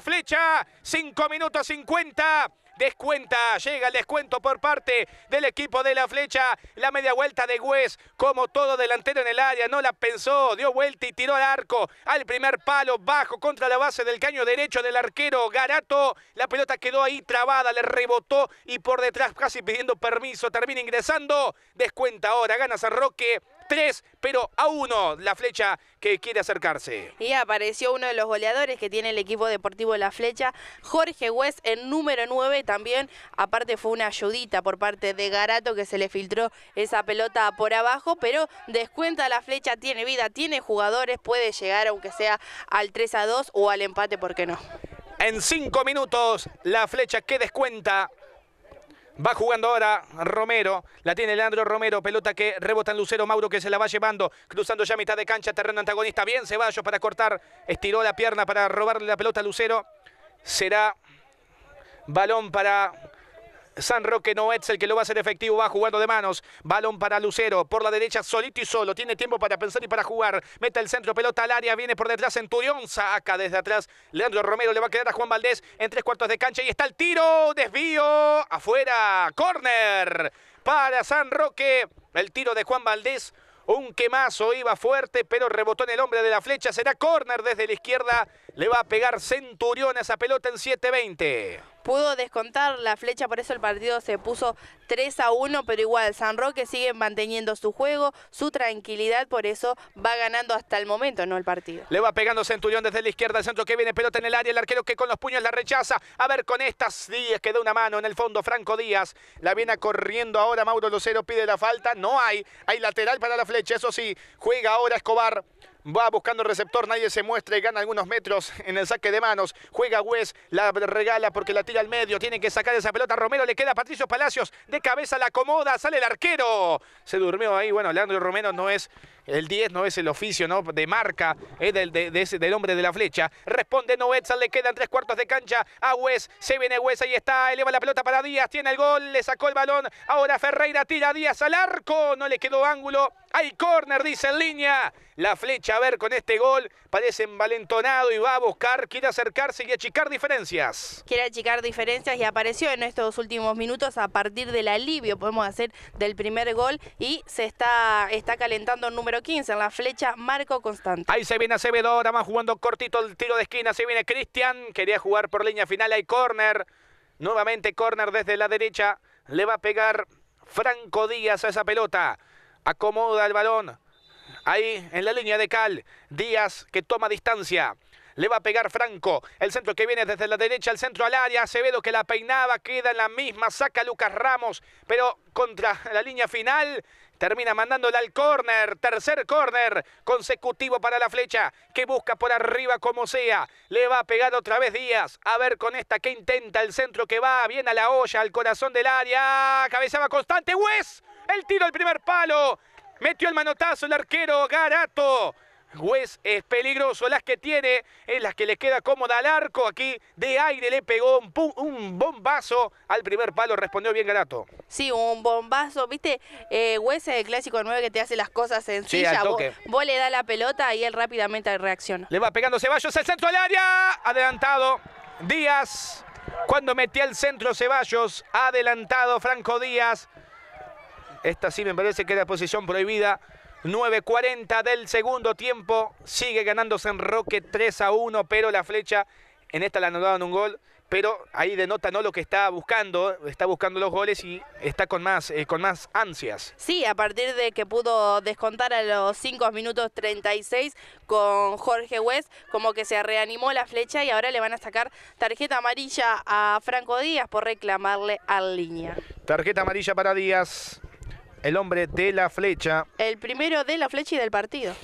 flecha. 5 minutos 50 descuenta, llega el descuento por parte del equipo de la flecha, la media vuelta de Hues, como todo delantero en el área, no la pensó, dio vuelta y tiró al arco, al primer palo, bajo contra la base del caño derecho del arquero Garato, la pelota quedó ahí trabada, le rebotó y por detrás casi pidiendo permiso, termina ingresando, descuenta ahora, gana San Roque, 3, pero a uno la flecha que quiere acercarse. Y apareció uno de los goleadores que tiene el equipo deportivo La Flecha, Jorge West, en número 9 también. Aparte fue una ayudita por parte de Garato que se le filtró esa pelota por abajo, pero descuenta La Flecha, tiene vida, tiene jugadores, puede llegar aunque sea al 3 a 2 o al empate, ¿por qué no? En cinco minutos, La Flecha que descuenta Va jugando ahora Romero. La tiene Leandro Romero. Pelota que rebota en Lucero Mauro que se la va llevando. Cruzando ya mitad de cancha. Terreno antagonista. Bien Ceballos para cortar. Estiró la pierna para robarle la pelota a Lucero. Será balón para San Roque Noetz, el que lo va a hacer efectivo, va jugando de manos. Balón para Lucero, por la derecha, solito y solo. Tiene tiempo para pensar y para jugar. Mete el centro, pelota al área, viene por detrás Centurión, saca desde atrás. Leandro Romero le va a quedar a Juan Valdés en tres cuartos de cancha. Y está el tiro, desvío, afuera, Corner para San Roque. El tiro de Juan Valdés. Un quemazo iba fuerte, pero rebotó en el hombre de la flecha. Será Corner desde la izquierda. Le va a pegar Centurión a esa pelota en 7'20" pudo descontar la flecha, por eso el partido se puso 3 a 1, pero igual San Roque sigue manteniendo su juego, su tranquilidad, por eso va ganando hasta el momento, no el partido. Le va pegando Centurión desde la izquierda, el centro que viene, pelota en el área, el arquero que con los puños la rechaza. A ver, con estas 10 que una mano en el fondo, Franco Díaz la viene corriendo ahora, Mauro Lucero pide la falta, no hay, hay lateral para la flecha, eso sí, juega ahora Escobar. Va buscando el receptor, nadie se muestra y gana algunos metros en el saque de manos. Juega Wes, la regala porque la tira al medio. Tiene que sacar esa pelota. Romero le queda Patricio Palacios. De cabeza la acomoda, sale el arquero. Se durmió ahí. Bueno, Leandro Romero no es el 10 no es el oficio ¿no? de marca es ¿eh? del, del hombre de la flecha. Responde Noetzal, le quedan tres cuartos de cancha a Wes. Se viene Wes, ahí está, eleva la pelota para Díaz, tiene el gol, le sacó el balón. Ahora Ferreira tira Díaz al arco, no le quedó ángulo. Hay córner, dice en línea. La flecha, a ver, con este gol parece envalentonado y va a buscar, quiere acercarse y achicar diferencias. Quiere achicar diferencias y apareció en estos últimos minutos a partir del alivio, podemos hacer, del primer gol y se está, está calentando el número 15 en la flecha Marco Constante. Ahí se viene Acevedo, ahora más jugando cortito el tiro de esquina, se viene Cristian, quería jugar por línea final, hay Corner, nuevamente Corner desde la derecha, le va a pegar Franco Díaz a esa pelota, acomoda el balón, ahí en la línea de Cal, Díaz que toma distancia. Le va a pegar Franco. El centro que viene desde la derecha, el centro al área. Acevedo que la peinaba, queda en la misma. Saca Lucas Ramos, pero contra la línea final. Termina mandándola al córner. Tercer córner consecutivo para la flecha que busca por arriba como sea. Le va a pegar otra vez Díaz. A ver con esta que intenta el centro que va bien a la olla, al corazón del área. Cabezaba constante. Wes. El tiro al primer palo. Metió el manotazo el arquero Garato. Juez es peligroso, las que tiene, es las que le queda cómoda al arco. Aquí de aire le pegó un, bombazo al primer palo, respondió bien Garato. Sí, un bombazo, viste, eh, es el clásico 9 que te hace las cosas sencillas. Vos, le da la pelota y él rápidamente reacciona. Le va pegando Ceballos, el centro al área, adelantado Díaz. Cuando metía el centro Ceballos, adelantado Franco Díaz. Esta sí me parece que era posición prohibida 9.40 del segundo tiempo. Sigue ganándose en Roque 3 a 1, pero la flecha en esta la anotaban un gol. Pero ahí denota no lo que está buscando, está buscando los goles y está con más, eh, con más ansias. Sí, a partir de que pudo descontar a los 5 minutos 36 con Jorge West, como que se reanimó la flecha y ahora le van a sacar tarjeta amarilla a Franco Díaz por reclamarle al línea. Tarjeta amarilla para Díaz el hombre de la flecha. El primero de la flecha y del partido.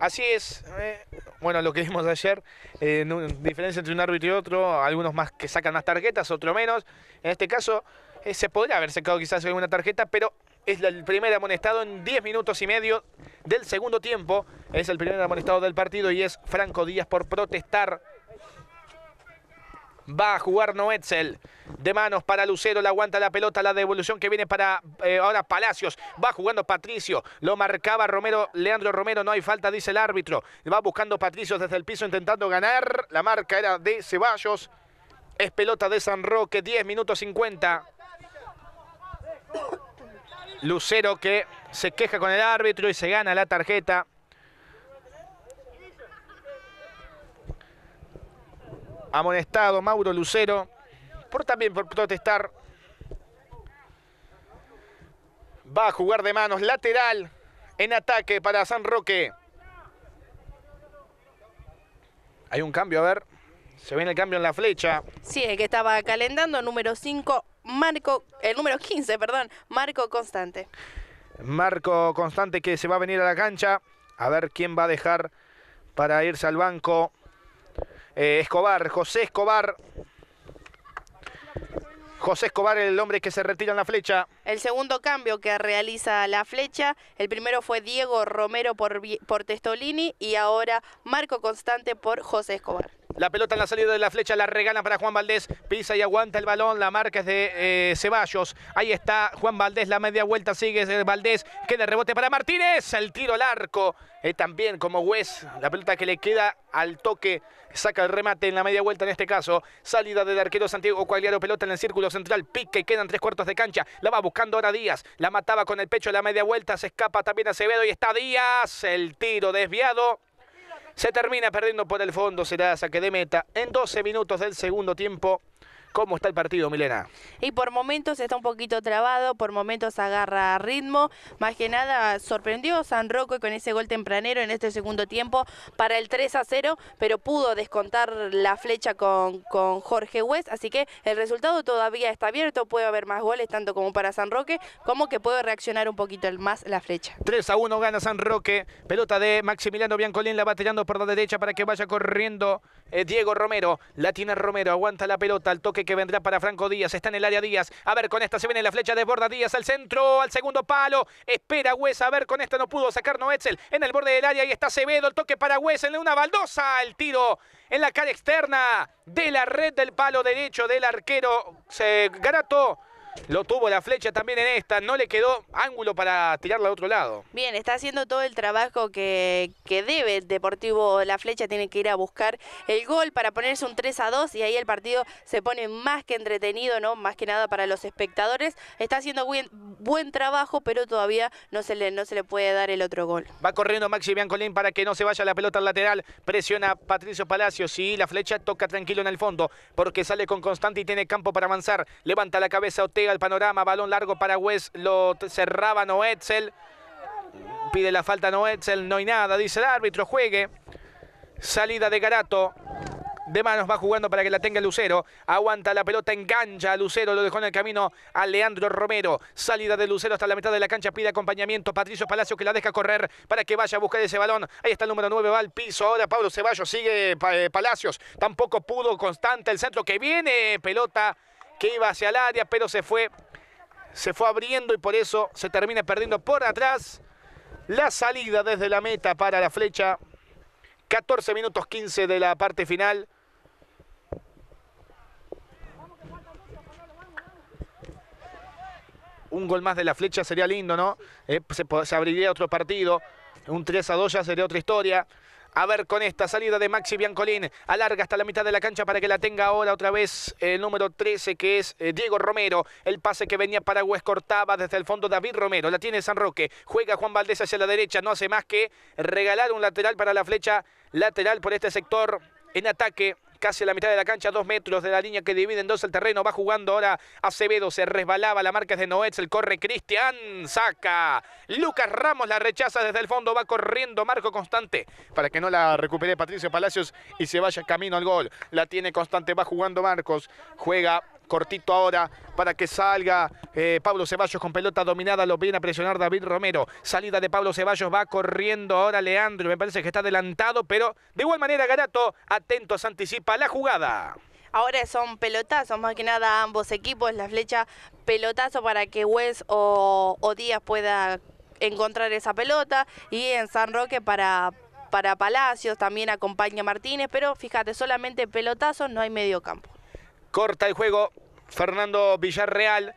Así es. Eh, bueno, lo que vimos ayer, eh, diferencia entre un árbitro y otro, algunos más que sacan más tarjetas, otro menos. En este caso, eh, se podría haber sacado quizás alguna tarjeta, pero es el primer amonestado en 10 minutos y medio del segundo tiempo. Es el primer amonestado del partido y es Franco Díaz por protestar Va a jugar Noetzel. De manos para Lucero, la aguanta la pelota, la devolución que viene para eh, ahora Palacios. Va jugando Patricio, lo marcaba Romero, Leandro Romero, no hay falta, dice el árbitro. Va buscando Patricio desde el piso intentando ganar. La marca era de Ceballos. Es pelota de San Roque, 10 minutos 50. Lucero que se queja con el árbitro y se gana la tarjeta. amonestado Mauro Lucero por también por protestar. Va a jugar de manos lateral en ataque para San Roque. Hay un cambio, a ver. Se viene el cambio en la flecha. Sí, es que estaba calentando número 5, Marco, el número 15, perdón, Marco Constante. Marco Constante que se va a venir a la cancha. A ver quién va a dejar para irse al banco. Eh, Escobar, José Escobar. José Escobar, el hombre que se retira en la flecha. El segundo cambio que realiza la flecha, el primero fue Diego Romero por, por Testolini y ahora Marco Constante por José Escobar. La pelota en la salida de la flecha la regala para Juan Valdés. Pisa y aguanta el balón. La marca es de eh, Ceballos. Ahí está Juan Valdés. La media vuelta sigue de eh, Valdés. Queda el rebote para Martínez. El tiro al arco. Eh, también como Wes. La pelota que le queda al toque. Saca el remate en la media vuelta en este caso. Salida del arquero Santiago Cuagliaro. Pelota en el círculo central. Pica y quedan tres cuartos de cancha. La va buscando ahora Díaz. La mataba con el pecho la media vuelta. Se escapa también Acevedo y está Díaz. El tiro desviado. Se termina perdiendo por el fondo, será saque de meta en 12 minutos del segundo tiempo. ¿Cómo está el partido, Milena? Y por momentos está un poquito trabado, por momentos agarra ritmo. Más que nada sorprendió San Roque con ese gol tempranero en este segundo tiempo para el 3 a 0, pero pudo descontar la flecha con, con Jorge West. Así que el resultado todavía está abierto. Puede haber más goles, tanto como para San Roque, como que puede reaccionar un poquito más la flecha. 3 a 1 gana San Roque. Pelota de Maximiliano Biancolín la va por la derecha para que vaya corriendo eh, Diego Romero. La tiene Romero, aguanta la pelota el toque que vendrá para Franco Díaz. Está en el área Díaz. A ver, con esta se viene la flecha de borda Díaz al centro, al segundo palo. Espera Huesa. A ver, con esta no pudo sacar Noetzel. En el borde del área y está Cebedo, El toque para Huesa en una baldosa. El tiro en la cara externa de la red del palo derecho del arquero se eh, Garato. Lo tuvo la flecha también en esta. No le quedó ángulo para tirarla al otro lado. Bien, está haciendo todo el trabajo que, que debe el Deportivo La Flecha. Tiene que ir a buscar el gol para ponerse un 3 a 2 y ahí el partido se pone más que entretenido, ¿no? Más que nada para los espectadores. Está haciendo buen, buen trabajo, pero todavía no se, le, no se le puede dar el otro gol. Va corriendo Maxi Biancolín para que no se vaya la pelota al lateral. Presiona Patricio Palacios y La Flecha toca tranquilo en el fondo porque sale con Constante y tiene campo para avanzar. Levanta la cabeza Ote. Llega el panorama, balón largo para West, lo cerraba Noetzel. Pide la falta Noetzel, no hay nada, dice el árbitro, juegue. Salida de Garato. De manos va jugando para que la tenga Lucero. Aguanta la pelota, engancha a Lucero. Lo dejó en el camino a Leandro Romero. Salida de Lucero hasta la mitad de la cancha. Pide acompañamiento. Patricio Palacio que la deja correr para que vaya a buscar ese balón. Ahí está el número 9. Va al piso. Ahora Pablo Ceballos sigue eh, eh, Palacios. Tampoco pudo. Constante el centro que viene. Pelota que iba hacia el área, pero se fue, se fue abriendo y por eso se termina perdiendo por atrás la salida desde la meta para la flecha. 14 minutos 15 de la parte final. Un gol más de la flecha sería lindo, ¿no? Eh, se abriría otro partido. Un 3 a 2 ya sería otra historia. A ver con esta salida de Maxi Biancolín. Alarga hasta la mitad de la cancha para que la tenga ahora otra vez el número 13 que es eh, Diego Romero. El pase que venía para Hues cortaba desde el fondo David Romero. La tiene San Roque. Juega Juan Valdés hacia la derecha. No hace más que regalar un lateral para la flecha lateral por este sector en ataque casi a la mitad de la cancha, dos metros de la línea que divide en dos el terreno. Va jugando ahora Acevedo, se resbalaba, la marca de de el corre Cristian, saca. Lucas Ramos la rechaza desde el fondo, va corriendo Marco Constante para que no la recupere Patricio Palacios y se vaya camino al gol. La tiene Constante, va jugando Marcos, juega cortito ahora para que salga eh, Pablo Ceballos con pelota dominada, lo viene a presionar David Romero, salida de Pablo Ceballos, va corriendo ahora Leandro, me parece que está adelantado, pero de igual manera Garato, atentos, anticipa la jugada. Ahora son pelotazos, más que nada ambos equipos, la flecha pelotazo para que Wes o, Díaz pueda encontrar esa pelota y en San Roque para, para Palacios, también acompaña Martínez, pero fíjate, solamente pelotazos, no hay medio campo. Corta el juego Fernando Villarreal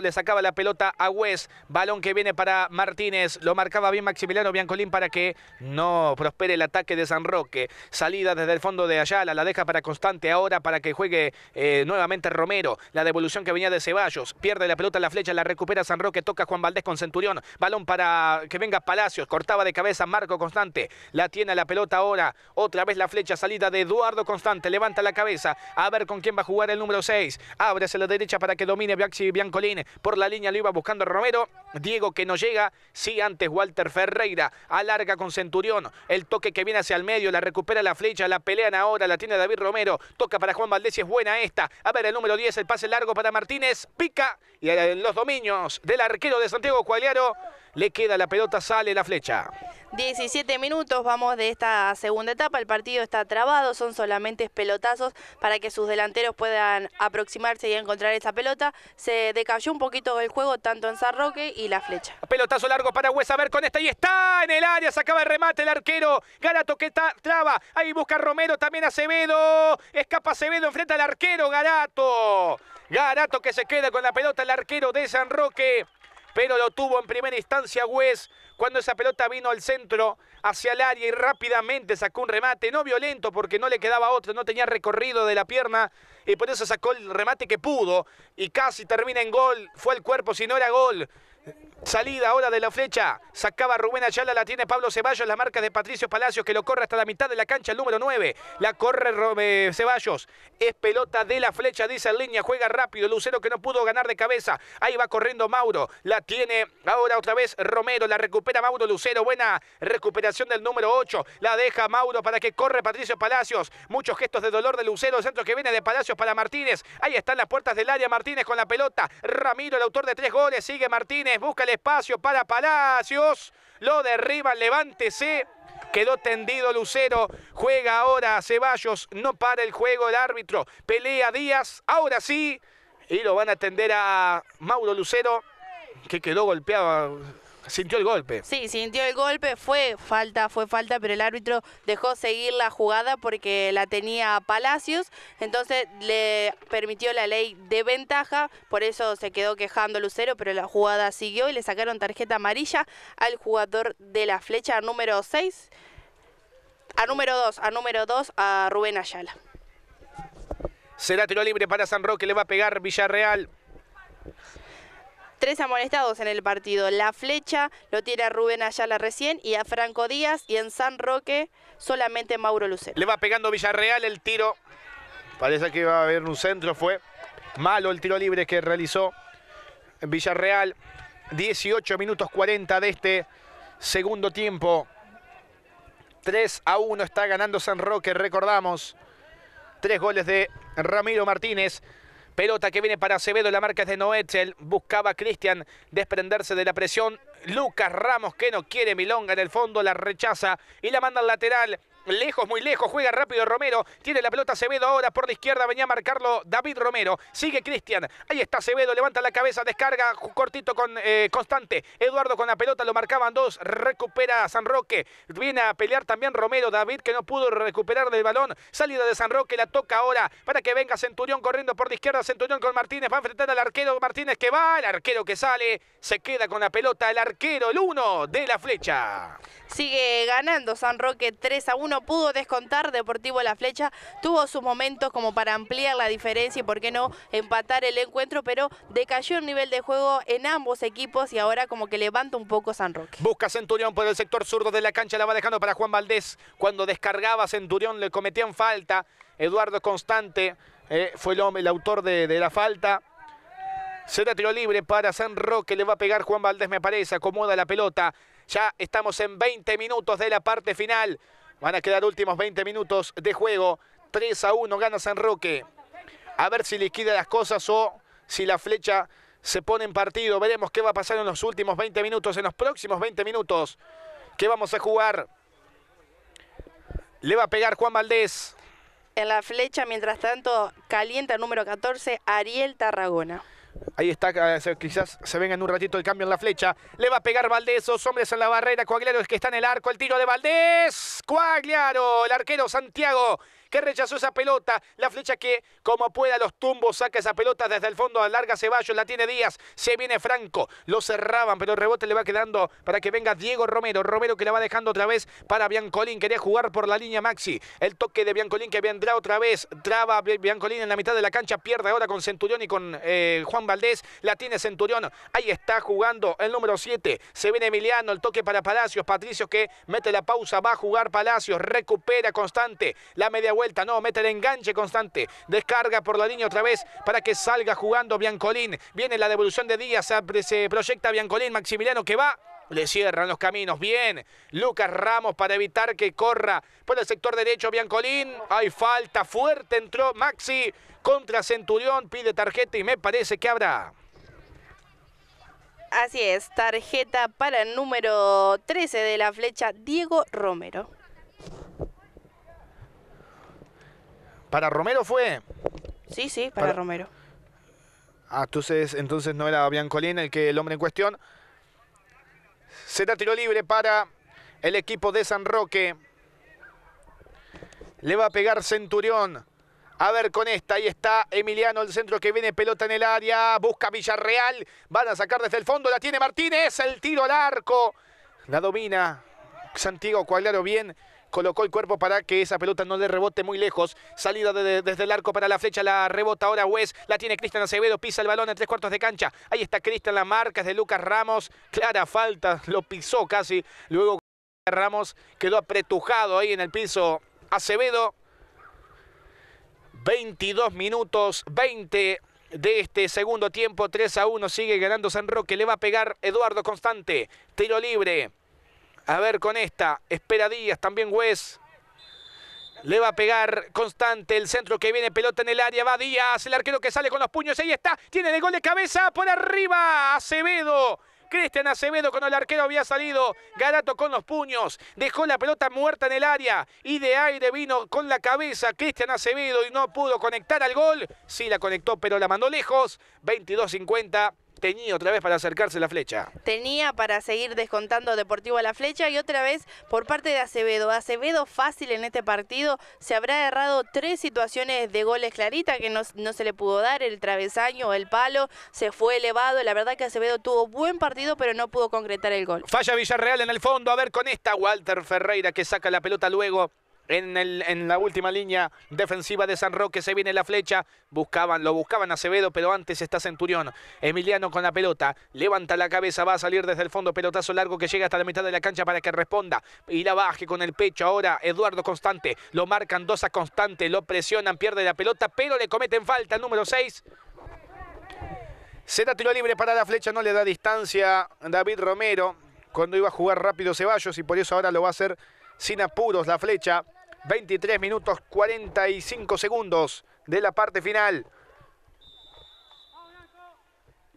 le, sacaba la pelota a West, balón que viene para Martínez, lo marcaba bien Maximiliano Biancolín para que no prospere el ataque de San Roque, salida desde el fondo de Ayala, la deja para Constante ahora para que juegue eh, nuevamente Romero, la devolución que venía de Ceballos, pierde la pelota, la flecha, la recupera San Roque, toca Juan Valdés con Centurión, balón para que venga Palacios, cortaba de cabeza Marco Constante, la tiene la pelota ahora, otra vez la flecha, salida de Eduardo Constante, levanta la cabeza, a ver con quién va a jugar el número 6, ábrese la derecha para que domine Biancolín por la línea lo iba buscando Romero. Diego que no llega. Sí, antes Walter Ferreira. Alarga con Centurión. El toque que viene hacia el medio. La recupera la flecha. La pelean ahora. La tiene David Romero. Toca para Juan Valdés y es buena esta. A ver, el número 10. El pase largo para Martínez. Pica. Y en los dominios del arquero de Santiago Cualiaro le queda la pelota, sale la flecha. 17 minutos vamos de esta segunda etapa, el partido está trabado, son solamente pelotazos para que sus delanteros puedan aproximarse y encontrar esa pelota. Se decayó un poquito el juego tanto en San Roque y la flecha. Pelotazo largo para Huesa, ver con esta y está en el área, sacaba el remate el arquero, Garato que traba, ahí busca Romero, también Acevedo, escapa Acevedo, enfrenta al arquero Garato. Garato que se queda con la pelota, el arquero de San Roque pero lo tuvo en primera instancia Wes cuando esa pelota vino al centro hacia el área y rápidamente sacó un remate, no violento porque no le quedaba otro, no tenía recorrido de la pierna y por eso sacó el remate que pudo y casi termina en gol, fue el cuerpo si no era gol. Salida ahora de la flecha. Sacaba Rubén Ayala, la tiene Pablo Ceballos, la marca de Patricio Palacios que lo corre hasta la mitad de la cancha, el número 9. La corre Ceballos. Es pelota de la flecha, dice en línea, juega rápido. Lucero que no pudo ganar de cabeza. Ahí va corriendo Mauro. La tiene ahora otra vez Romero. La recupera Mauro Lucero. Buena recuperación del número 8. La deja Mauro para que corre Patricio Palacios. Muchos gestos de dolor de Lucero. centro que viene de Palacios para Martínez. Ahí están las puertas del área. Martínez con la pelota. Ramiro, el autor de tres goles. Sigue Martínez busca el espacio para Palacios. Lo derriba, levántese. Quedó tendido Lucero. Juega ahora Ceballos. No para el juego el árbitro. Pelea Díaz. Ahora sí. Y lo van a atender a Mauro Lucero, que quedó golpeado Sintió el golpe. Sí, sintió el golpe, fue falta, fue falta, pero el árbitro dejó seguir la jugada porque la tenía Palacios, entonces le permitió la ley de ventaja, por eso se quedó quejando Lucero, pero la jugada siguió y le sacaron tarjeta amarilla al jugador de la flecha número 6, a número 2, a número 2, a Rubén Ayala. Será tiro libre para San Roque, le va a pegar Villarreal. Tres amonestados en el partido. La flecha lo tiene a Rubén Ayala recién y a Franco Díaz y en San Roque solamente Mauro Lucero. Le va pegando Villarreal el tiro. Parece que va a haber un centro, fue malo el tiro libre que realizó Villarreal. 18 minutos 40 de este segundo tiempo. 3 a 1 está ganando San Roque, recordamos. Tres goles de Ramiro Martínez. Pelota que viene para Acevedo, la marca es de Noetzel. Buscaba Cristian desprenderse de la presión. Lucas Ramos que no quiere Milonga en el fondo, la rechaza y la manda al lateral lejos, muy lejos, juega rápido Romero, tiene la pelota Acevedo ahora por la izquierda, venía a marcarlo David Romero, sigue Cristian, ahí está Acevedo, levanta la cabeza, descarga cortito con eh, Constante, Eduardo con la pelota, lo marcaban dos, recupera San Roque, viene a pelear también Romero, David que no pudo recuperar del balón, salida de San Roque, la toca ahora para que venga Centurión corriendo por la izquierda, Centurión con Martínez, va a enfrentar al arquero Martínez que va, el arquero que sale, se queda con la pelota, el arquero, el uno de la flecha. Sigue ganando San Roque 3 a 1 pudo descontar, Deportivo La Flecha tuvo sus momentos como para ampliar la diferencia y por qué no empatar el encuentro, pero decayó el nivel de juego en ambos equipos y ahora como que levanta un poco San Roque. Busca Centurión por el sector zurdo de la cancha, la va dejando para Juan Valdés. Cuando descargaba Centurión le cometían falta. Eduardo Constante eh, fue el, autor de, la falta. Será tiro libre para San Roque. Le va a pegar Juan Valdés, me parece. Acomoda la pelota. Ya estamos en 20 minutos de la parte final. Van a quedar últimos 20 minutos de juego. 3 a 1 gana San Roque. A ver si liquida las cosas o si la flecha se pone en partido. Veremos qué va a pasar en los últimos 20 minutos, en los próximos 20 minutos. ¿Qué vamos a jugar? Le va a pegar Juan Valdés. En la flecha, mientras tanto, calienta el número 14, Ariel Tarragona. Ahí está, eh, quizás se venga en un ratito el cambio en la flecha. Le va a pegar Valdés, dos hombres en la barrera. Coagliaro es que está en el arco. El tiro de Valdés. Coagliaro, el arquero Santiago que rechazó esa pelota. La flecha que, como pueda, los tumbos, saca esa pelota desde el fondo, alarga Ceballos, la tiene Díaz, se viene Franco, lo cerraban, pero el rebote le va quedando para que venga Diego Romero. Romero que la va dejando otra vez para Biancolín, quería jugar por la línea Maxi. El toque de Biancolín que vendrá otra vez, traba Biancolín en la mitad de la cancha, pierde ahora con Centurión y con eh, Juan Valdés, la tiene Centurión, ahí está jugando el número 7, se viene Emiliano, el toque para Palacios, Patricio que mete la pausa, va a jugar Palacios, recupera constante la media vuelta, no, mete el enganche constante, descarga por la línea otra vez para que salga jugando Biancolín, viene la devolución de Díaz, se proyecta Biancolín, Maximiliano que va, le cierran los caminos. Bien. Lucas Ramos para evitar que corra por el sector derecho. Biancolín. Hay falta. Fuerte entró Maxi contra Centurión. Pide tarjeta y me parece que habrá. Así es. Tarjeta para el número 13 de la flecha Diego Romero. ¿Para Romero fue? Sí, sí, para, Romero. Ah, entonces, entonces no era Biancolín el, que, el hombre en cuestión. Será tiro libre para el equipo de San Roque. Le va a pegar Centurión. A ver con esta, ahí está Emiliano, el centro que viene, pelota en el área, busca Villarreal, van a sacar desde el fondo, la tiene Martínez, el tiro al arco, la domina Santiago Cuaglaro bien, colocó el cuerpo para que esa pelota no le rebote muy lejos. Salida desde el arco para la flecha, la rebota ahora Wes. la tiene Cristian Acevedo, pisa el balón en tres cuartos de cancha. Ahí está Cristian, la marca es de Lucas Ramos, clara falta, lo pisó casi. Luego Ramos quedó apretujado ahí en el piso Acevedo. 22 minutos 20 de este segundo tiempo, 3 a 1, sigue ganando San Roque, le va a pegar Eduardo Constante, tiro libre. A ver con esta. Espera Díaz, también Wes. Le va a pegar constante el centro que viene, pelota en el área, va Díaz, el arquero que sale con los puños, ahí está, tiene el gol de cabeza, por arriba, Acevedo. Cristian Acevedo con el arquero había salido, Garato con los puños, dejó la pelota muerta en el área y de aire vino con la cabeza Cristian Acevedo y no pudo conectar al gol, sí la conectó pero la mandó lejos, 22-50 tenía otra vez para acercarse la flecha. Tenía para seguir descontando Deportivo a la flecha y otra vez por parte de Acevedo. Acevedo fácil en este partido, se habrá errado tres situaciones de goles claritas que no, no se le pudo dar, el travesaño, el palo, se fue elevado, la verdad que Acevedo tuvo buen partido pero no pudo concretar el gol. Falla Villarreal en el fondo, a ver con esta Walter Ferreira que saca la pelota luego en, la última línea defensiva de San Roque. Se viene la flecha. Buscaban, lo buscaban Acevedo, pero antes está Centurión. Emiliano con la pelota. Levanta la cabeza, va a salir desde el fondo. Pelotazo largo que llega hasta la mitad de la cancha para que responda. Y la baje con el pecho ahora Eduardo Constante. Lo marcan dos a Constante, lo presionan, pierde la pelota, pero le cometen falta número 6. Será tiro libre para la flecha, no le da distancia David Romero. Cuando iba a jugar rápido Ceballos y por eso ahora lo va a hacer sin apuros la flecha. 23 minutos 45 segundos de la parte final.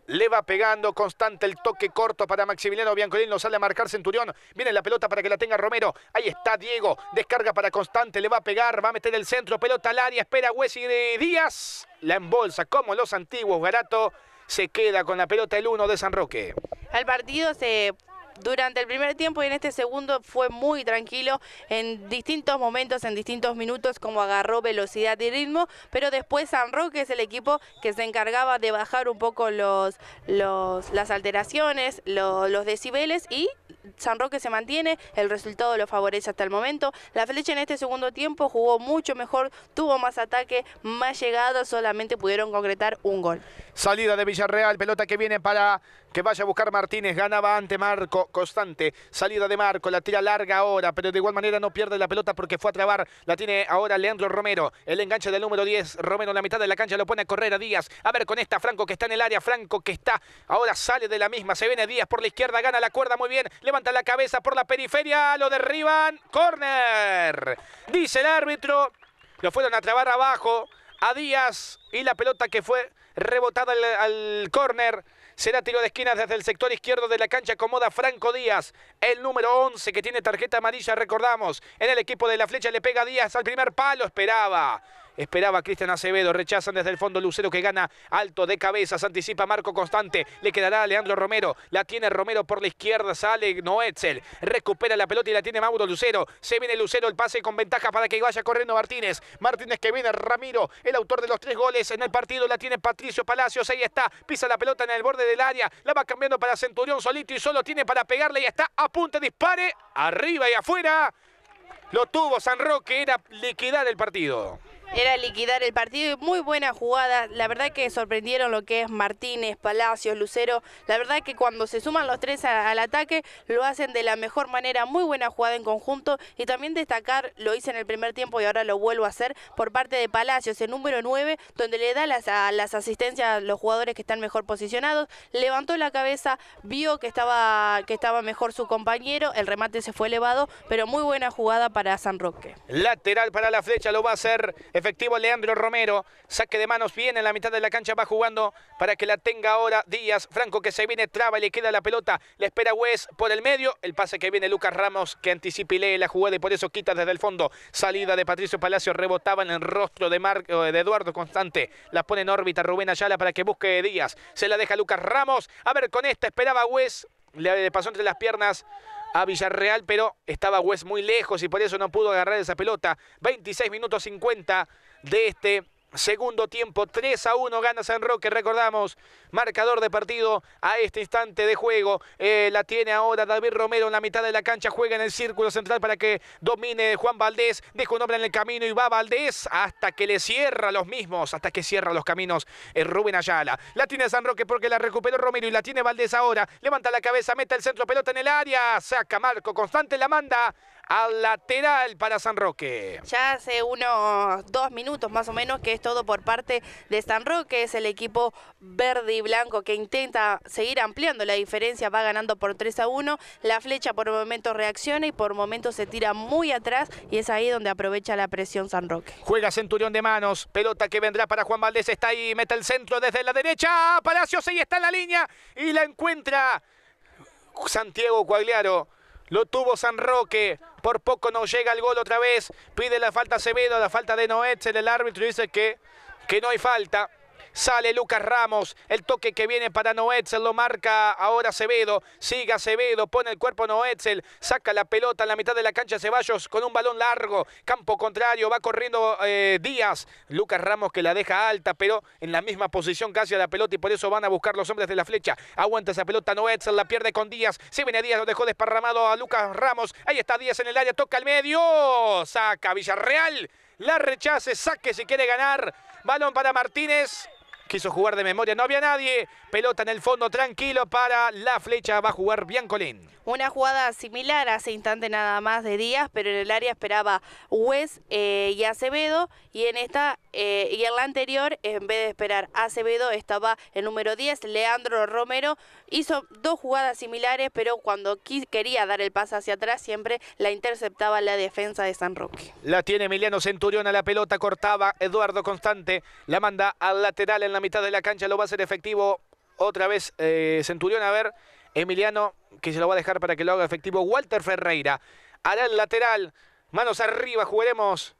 Le va pegando constante el toque corto para Maximiliano Biancolín. No sale a marcar Centurión. Viene la pelota para que la tenga Romero. Ahí está Diego. Descarga para Constante. Le va a pegar. Va a meter el centro. Pelota al área. Espera Wesley Díaz. La embolsa como los antiguos. Garato se queda con la pelota el 1 de San Roque. Al partido se durante el primer tiempo y en este segundo fue muy tranquilo en distintos momentos, en distintos minutos, como agarró velocidad y ritmo, pero después San Roque es el equipo que se encargaba de bajar un poco los, los las alteraciones, los, decibeles y San Roque se mantiene, el resultado lo favorece hasta el momento. La flecha en este segundo tiempo jugó mucho mejor, tuvo más ataque, más llegados, solamente pudieron concretar un gol. Salida de Villarreal, pelota que viene para que vaya a buscar Martínez, ganaba ante Marco constante. Salida de Marco, la tira larga ahora, pero de igual manera no pierde la pelota porque fue a trabar. La tiene ahora Leandro Romero. El enganche del número 10. Romero en la mitad de la cancha lo pone a correr a Díaz. A ver con esta, Franco que está en el área. Franco que está. Ahora sale de la misma. Se viene Díaz por la izquierda, gana la cuerda muy bien. Levanta la cabeza por la periferia. Lo derriban. Corner. Dice el árbitro. Lo fueron a trabar abajo a Díaz y la pelota que fue rebotada al, al córner Será tiro de esquina desde el sector izquierdo de la cancha. Acomoda Franco Díaz, el número 11 que tiene tarjeta amarilla, recordamos. En el equipo de la flecha le pega Díaz al primer palo, esperaba. Esperaba Cristian Acevedo. Rechazan desde el fondo Lucero que gana alto de cabeza. anticipa Marco Constante. Le quedará a Leandro Romero. La tiene Romero por la izquierda. Sale Noetzel. Recupera la pelota y la tiene Mauro Lucero. Se viene Lucero. El pase con ventaja para que vaya corriendo Martínez. Martínez que viene. Ramiro, el autor de los tres goles en el partido. La tiene Patricio Palacios. Ahí está. Pisa la pelota en el borde del área. La va cambiando para Centurión solito y solo tiene para pegarle. Y está a Dispare. Arriba y afuera. Lo tuvo San Roque, era liquidar el partido era liquidar el partido y muy buena jugada. La verdad que sorprendieron lo que es Martínez, Palacios, Lucero. La verdad que cuando se suman los tres al ataque lo hacen de la mejor manera. Muy buena jugada en conjunto y también destacar, lo hice en el primer tiempo y ahora lo vuelvo a hacer, por parte de Palacios, el número 9, donde le da las, las asistencias a los jugadores que están mejor posicionados. Levantó la cabeza, vio que estaba, que estaba mejor su compañero, el remate se fue elevado, pero muy buena jugada para San Roque. Lateral para la flecha, lo va a hacer efectivo Leandro Romero. Saque de manos viene en la mitad de la cancha, va jugando para que la tenga ahora Díaz. Franco que se viene, traba y le queda la pelota. Le espera Wes por el medio. El pase que viene Lucas Ramos que anticipa y lee la jugada y por eso quita desde el fondo. Salida de Patricio Palacio, rebotaba en el rostro de, eh, de Eduardo Constante. La pone en órbita Rubén Ayala para que busque Díaz. Se la deja Lucas Ramos. A ver, con esta esperaba Wes. Le pasó entre las piernas a Villarreal, pero estaba Wes muy lejos y por eso no pudo agarrar esa pelota. 26 minutos 50 de este Segundo tiempo, 3 a 1 gana San Roque, recordamos, marcador de partido a este instante de juego. Eh, la tiene ahora David Romero en la mitad de la cancha, juega en el círculo central para que domine Juan Valdés, deja un hombre en el camino y va Valdés hasta que le cierra los mismos, hasta que cierra los caminos eh, Rubén Ayala. La tiene San Roque porque la recuperó Romero y la tiene Valdés ahora. Levanta la cabeza, mete el centro, pelota en el área, saca Marco Constante, la manda al lateral para San Roque. Ya hace unos dos minutos más o menos que es todo por parte de San Roque, es el equipo verde y blanco que intenta seguir ampliando la diferencia, va ganando por 3 a 1, la flecha por momentos reacciona y por momentos se tira muy atrás y es ahí donde aprovecha la presión San Roque. Juega Centurión de manos, pelota que vendrá para Juan Valdés, está ahí, mete el centro desde la derecha, Palacios ahí está en la línea y la encuentra Santiago Cuagliaro lo tuvo San Roque. Por poco no llega el gol otra vez. Pide la falta Acevedo, la falta de Noetzel. El árbitro dice que, que no hay falta. Sale Lucas Ramos. El toque que viene para Noetzel lo marca ahora Acevedo. Sigue Acevedo, pone el cuerpo Noetzel. Saca la pelota en la mitad de la cancha Ceballos con un balón largo. Campo contrario, va corriendo eh, Díaz. Lucas Ramos que la deja alta, pero en la misma posición casi a la pelota y por eso van a buscar los hombres de la flecha. Aguanta esa pelota Noetzel, la pierde con Díaz. si viene Díaz, lo dejó desparramado a Lucas Ramos. Ahí está Díaz en el área, toca el medio. Saca Villarreal. La rechace, saque si quiere ganar. Balón para Martínez. Quiso jugar de memoria, no había nadie. Pelota en el fondo, tranquilo para la flecha. Va a jugar Biancolín. Una jugada similar hace instante nada más de Díaz, pero en el área esperaba Wes eh, y Acevedo. Y en esta eh, y en la anterior, en vez de esperar Acevedo, estaba el número 10, Leandro Romero. Hizo dos jugadas similares, pero cuando quería dar el pase hacia atrás, siempre la interceptaba la defensa de San Roque. La tiene Emiliano Centurión a la pelota, cortaba Eduardo Constante, la manda al lateral en la mitad de la cancha lo va a hacer efectivo otra vez eh, Centurión. A ver, Emiliano, que se lo va a dejar para que lo haga efectivo Walter Ferreira. Hará el lateral, manos arriba, jugaremos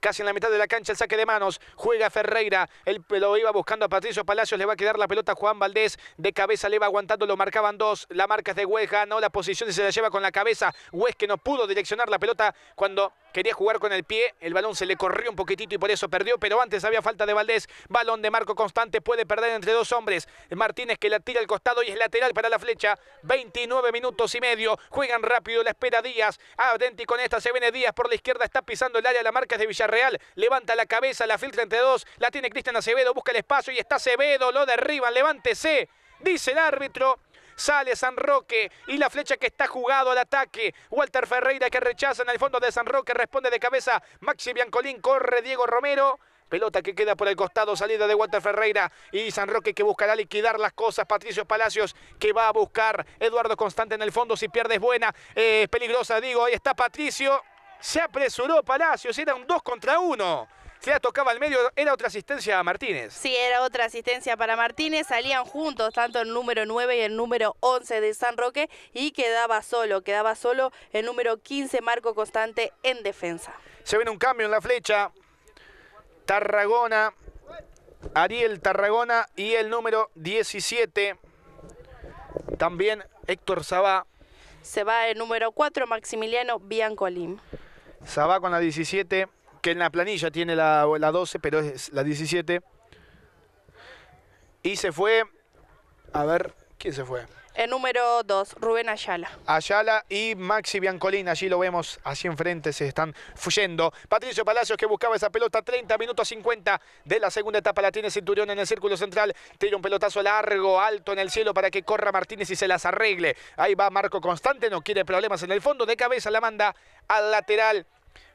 casi en la mitad de la cancha el saque de manos, juega Ferreira, él lo iba buscando a Patricio Palacios, le va a quedar la pelota a Juan Valdés, de cabeza le va aguantando, lo marcaban dos, la marca es de Huesca, no la posición y se la lleva con la cabeza, que no pudo direccionar la pelota cuando Quería jugar con el pie, el balón se le corrió un poquitito y por eso perdió, pero antes había falta de Valdés. Balón de Marco Constante, puede perder entre dos hombres. Martínez que la tira al costado y es lateral para la flecha. 29 minutos y medio, juegan rápido, la espera Díaz. Ah, Denti con esta, se viene Díaz por la izquierda, está pisando el área, la marca es de Villarreal. Levanta la cabeza, la filtra entre dos, la tiene Cristian Acevedo, busca el espacio y está Acevedo, lo derriban, levántese, dice el árbitro. Sale San Roque y la flecha que está jugado al ataque. Walter Ferreira que rechaza en el fondo de San Roque. Responde de cabeza Maxi Biancolín. Corre Diego Romero. Pelota que queda por el costado, salida de Walter Ferreira y San Roque que buscará liquidar las cosas. Patricio Palacios que va a buscar Eduardo Constante en el fondo. Si pierde es buena, es eh, peligrosa, digo. Ahí está Patricio. Se apresuró Palacios, era un 2 contra 1. Se tocaba al medio, era otra asistencia a Martínez. Sí, era otra asistencia para Martínez. Salían juntos tanto el número 9 y el número 11 de San Roque y quedaba solo, quedaba solo el número 15 Marco Constante en defensa. Se viene un cambio en la flecha. Tarragona, Ariel Tarragona y el número 17 también Héctor Sabá. Se va el número 4, Maximiliano Biancolín. Sabá con la 17 que en la planilla tiene la, la 12, pero es la 17. Y se fue, a ver, ¿quién se fue? El número 2, Rubén Ayala. Ayala y Maxi Biancolín, allí lo vemos, así enfrente se están fuyendo. Patricio Palacios que buscaba esa pelota, 30 minutos 50 de la segunda etapa, la tiene Cinturión en el círculo central, tira un pelotazo largo, alto en el cielo para que corra Martínez y se las arregle. Ahí va Marco Constante, no quiere problemas en el fondo, de cabeza la manda al lateral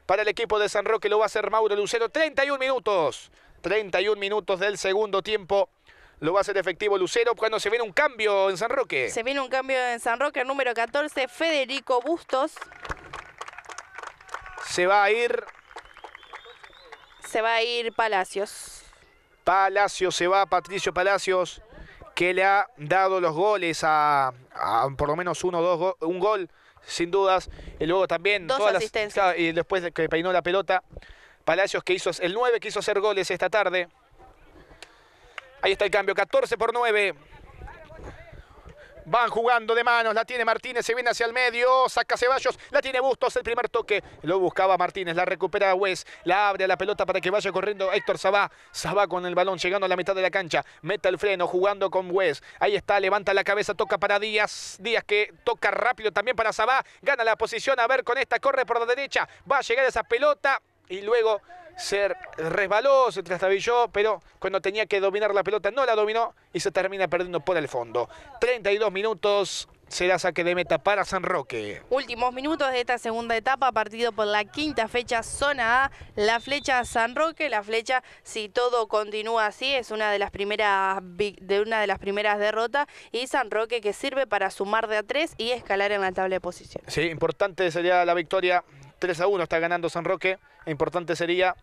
para el equipo de San Roque. Lo va a hacer Mauro Lucero. 31 minutos. 31 minutos del segundo tiempo. Lo va a hacer efectivo Lucero cuando se viene un cambio en San Roque. Se viene un cambio en San Roque, el número 14, Federico Bustos. Se va a ir... Se va a ir Palacios. Palacios, se va Patricio Palacios, que le ha dado los goles a, por lo menos uno, dos, un gol sin dudas. Y luego también... Dos todas asistencias. y después que peinó la pelota, Palacios que hizo el 9 que hizo hacer goles esta tarde. Ahí está el cambio, 14 por 9. Van jugando de manos, la tiene Martínez, se viene hacia el medio, saca Ceballos, la tiene Bustos, el primer toque lo buscaba Martínez, la recupera Wes, la abre a la pelota para que vaya corriendo Héctor Sabá, Sabá con el balón llegando a la mitad de la cancha, meta el freno jugando con Wes, ahí está, levanta la cabeza, toca para Díaz, Díaz que toca rápido también para Sabá, gana la posición, a ver con esta, corre por la derecha, va a llegar esa pelota y luego ser resbaló, se trastabilló, pero cuando tenía que dominar la pelota no la dominó y se termina perdiendo por el fondo. 32 minutos será saque de meta para San Roque. Últimos minutos de esta segunda etapa, partido por la quinta fecha, zona A, la flecha San Roque, la flecha, si todo continúa así, es una de las primeras de una de las primeras derrotas y San Roque que sirve para sumar de a tres y escalar en la tabla de posiciones. Sí, importante sería la victoria 3 a 1 está ganando San Roque. E importante sería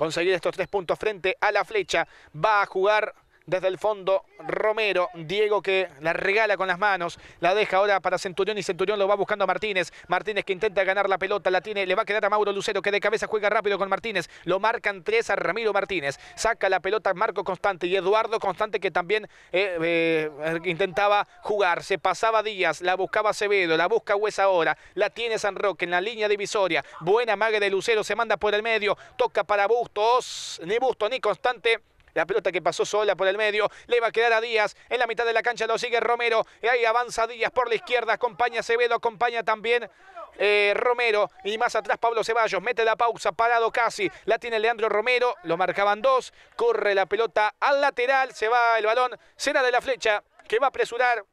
conseguir estos tres puntos frente a la flecha. Va a jugar desde el fondo Romero. Diego que la regala con las manos. La deja ahora para Centurión y Centurión lo va buscando a Martínez. Martínez que intenta ganar la pelota. La tiene, le va a quedar a Mauro Lucero que de cabeza juega rápido con Martínez. Lo marcan tres a Ramiro Martínez. Saca la pelota Marco Constante y Eduardo Constante que también eh, eh, intentaba jugar. Se pasaba Díaz, la buscaba Acevedo, la busca Huesa ahora. La tiene San Roque en la línea divisoria. Buena mague de Lucero, se manda por el medio. Toca para Bustos. Ni Bustos ni Constante la pelota que pasó sola por el medio. Le va a quedar a Díaz. En la mitad de la cancha lo sigue Romero. Y ahí avanza Díaz por la izquierda. Acompaña Acevedo. Acompaña también eh, Romero. Y más atrás Pablo Ceballos. Mete la pausa. Parado casi. La tiene Leandro Romero. Lo marcaban dos. Corre la pelota al lateral. Se va el balón. Cena de la flecha. Que va a apresurar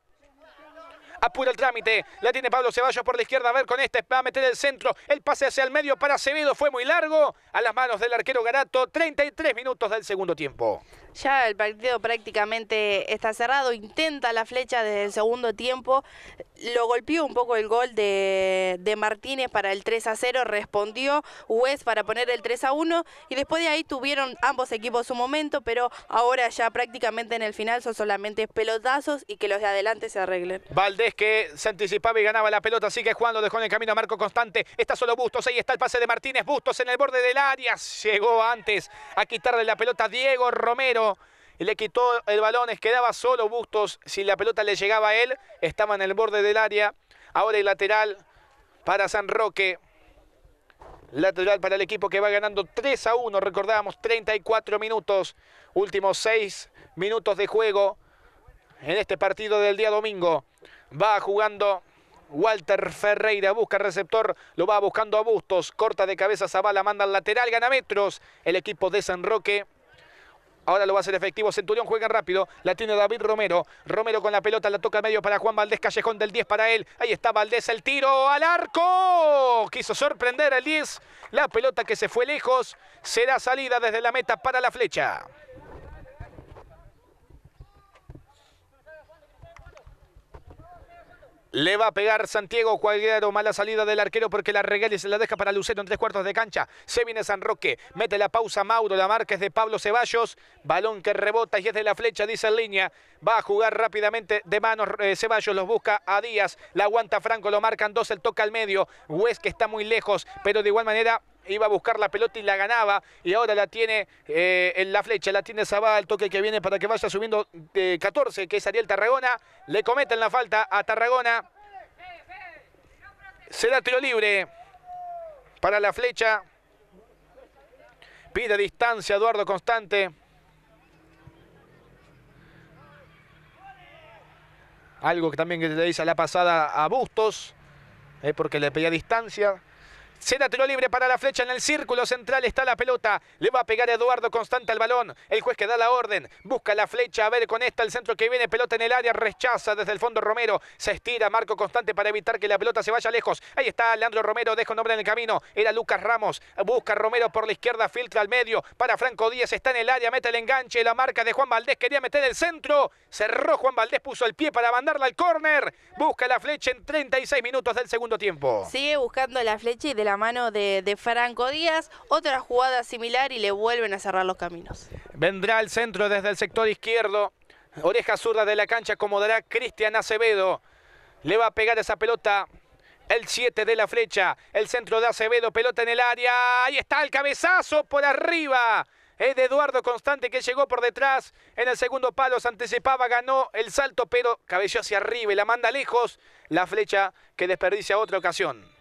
apura el trámite, la tiene Pablo Ceballos por la izquierda, a ver con este, va a meter el centro, el pase hacia el medio para Acevedo, fue muy largo, a las manos del arquero Garato, 33 minutos del segundo tiempo. Ya el partido prácticamente está cerrado, intenta la flecha desde el segundo tiempo, lo golpeó un poco el gol de, Martínez para el 3 a 0, respondió West para poner el 3 a 1 y después de ahí tuvieron ambos equipos su momento, pero ahora ya prácticamente en el final son solamente pelotazos y que los de adelante se arreglen. Valdés que se anticipaba y ganaba la pelota, Así sigue jugando, dejó en el camino a Marco Constante, está solo Bustos, ahí está el pase de Martínez, Bustos en el borde del área, llegó antes a quitarle la pelota Diego Romero y le quitó el balón, quedaba solo Bustos, si la pelota le llegaba a él, estaba en el borde del área, ahora el lateral para San Roque, lateral para el equipo que va ganando 3 a 1, recordábamos 34 minutos, últimos 6 minutos de juego en este partido del día domingo, va jugando Walter Ferreira busca receptor, lo va buscando a Bustos, corta de cabeza Zabala, manda al lateral, gana metros el equipo de San Roque. Ahora lo va a hacer efectivo. Centurión juega rápido. La tiene David Romero. Romero con la pelota la toca al medio para Juan Valdés. Callejón del 10 para él. Ahí está Valdés. El tiro al arco. Quiso sorprender al 10. La pelota que se fue lejos será salida desde la meta para la flecha. Le va a pegar Santiago Cualguero, mala salida del arquero porque la regala y se la deja para Lucero en tres cuartos de cancha. Se viene San Roque, mete la pausa Mauro, la marca es de Pablo Ceballos, balón que rebota y es de la flecha, dice en línea. Va a jugar rápidamente de manos eh, Ceballos, los busca a Díaz, la aguanta Franco, lo marcan dos, el toca al medio. Huesque está muy lejos, pero de igual manera iba a buscar la pelota y la ganaba. Y ahora la tiene eh, en la flecha, la tiene Zabal, el toque que viene para que vaya subiendo de 14, que es Ariel Tarragona. Le cometen la falta a Tarragona. Será tiro libre para la flecha. Pide distancia Eduardo Constante. Algo que también le dice a la pasada a Bustos, eh, porque le pedía distancia. Será tiro libre para la flecha en el círculo central. Está la pelota. Le va a pegar Eduardo Constante al balón. El juez que da la orden. Busca la flecha. A ver con esta el centro que viene. Pelota en el área. Rechaza desde el fondo Romero. Se estira Marco Constante para evitar que la pelota se vaya lejos. Ahí está Leandro Romero. Deja un hombre en el camino. Era Lucas Ramos. Busca Romero por la izquierda. Filtra al medio. Para Franco Díaz. Está en el área. Mete el enganche. La marca de Juan Valdés. Quería meter el centro. Cerró Juan Valdés. Puso el pie para mandarla al córner. Busca la flecha en 36 minutos del segundo tiempo. Sigue buscando la flecha y de la mano de, Franco Díaz. Otra jugada similar y le vuelven a cerrar los caminos. Vendrá al centro desde el sector izquierdo. Oreja zurda de la cancha acomodará Cristian Acevedo. Le va a pegar esa pelota el 7 de la flecha. El centro de Acevedo, pelota en el área. Ahí está el cabezazo por arriba. Es de Eduardo Constante que llegó por detrás. En el segundo palo se anticipaba, ganó el salto, pero cabeceó hacia arriba y la manda lejos. La flecha que desperdicia otra ocasión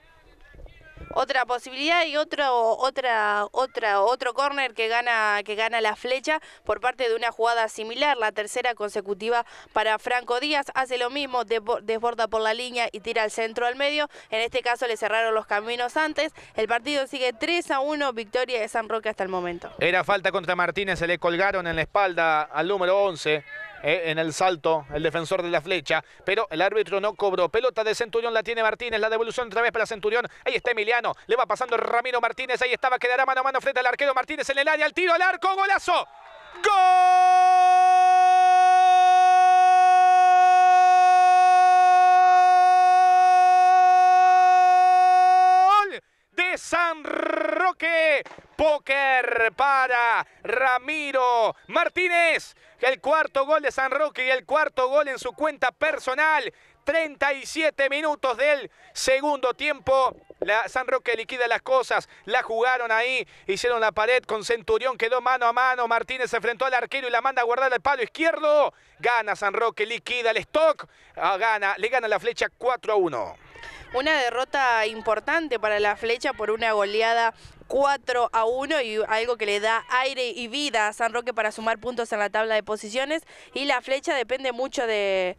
otra posibilidad y otro otra otra otro córner que gana que gana la flecha por parte de una jugada similar, la tercera consecutiva para Franco Díaz, hace lo mismo, desborda por la línea y tira al centro al medio, en este caso le cerraron los caminos antes, el partido sigue 3 a 1, victoria de San Roque hasta el momento. Era falta contra Martínez, se le colgaron en la espalda al número 11. Eh, en el salto el defensor de la flecha, pero el árbitro no cobró. Pelota de Centurión la tiene Martínez, la devolución otra vez para Centurión. Ahí está Emiliano, le va pasando Ramiro Martínez, ahí estaba, quedará mano a mano frente al arquero Martínez en el área, al tiro al arco, golazo. ¡Gol! San Roque. Póker para Ramiro Martínez. El cuarto gol de San Roque y el cuarto gol en su cuenta personal. 37 minutos del segundo tiempo. San Roque liquida las cosas, la jugaron ahí, hicieron la pared con Centurión, quedó mano a mano, Martínez se enfrentó al arquero y la manda a guardar el palo izquierdo. Gana San Roque, liquida el stock, ah, gana, le gana la flecha 4 a 1. Una derrota importante para la flecha por una goleada 4 a 1 y algo que le da aire y vida a San Roque para sumar puntos en la tabla de posiciones. Y la flecha depende mucho de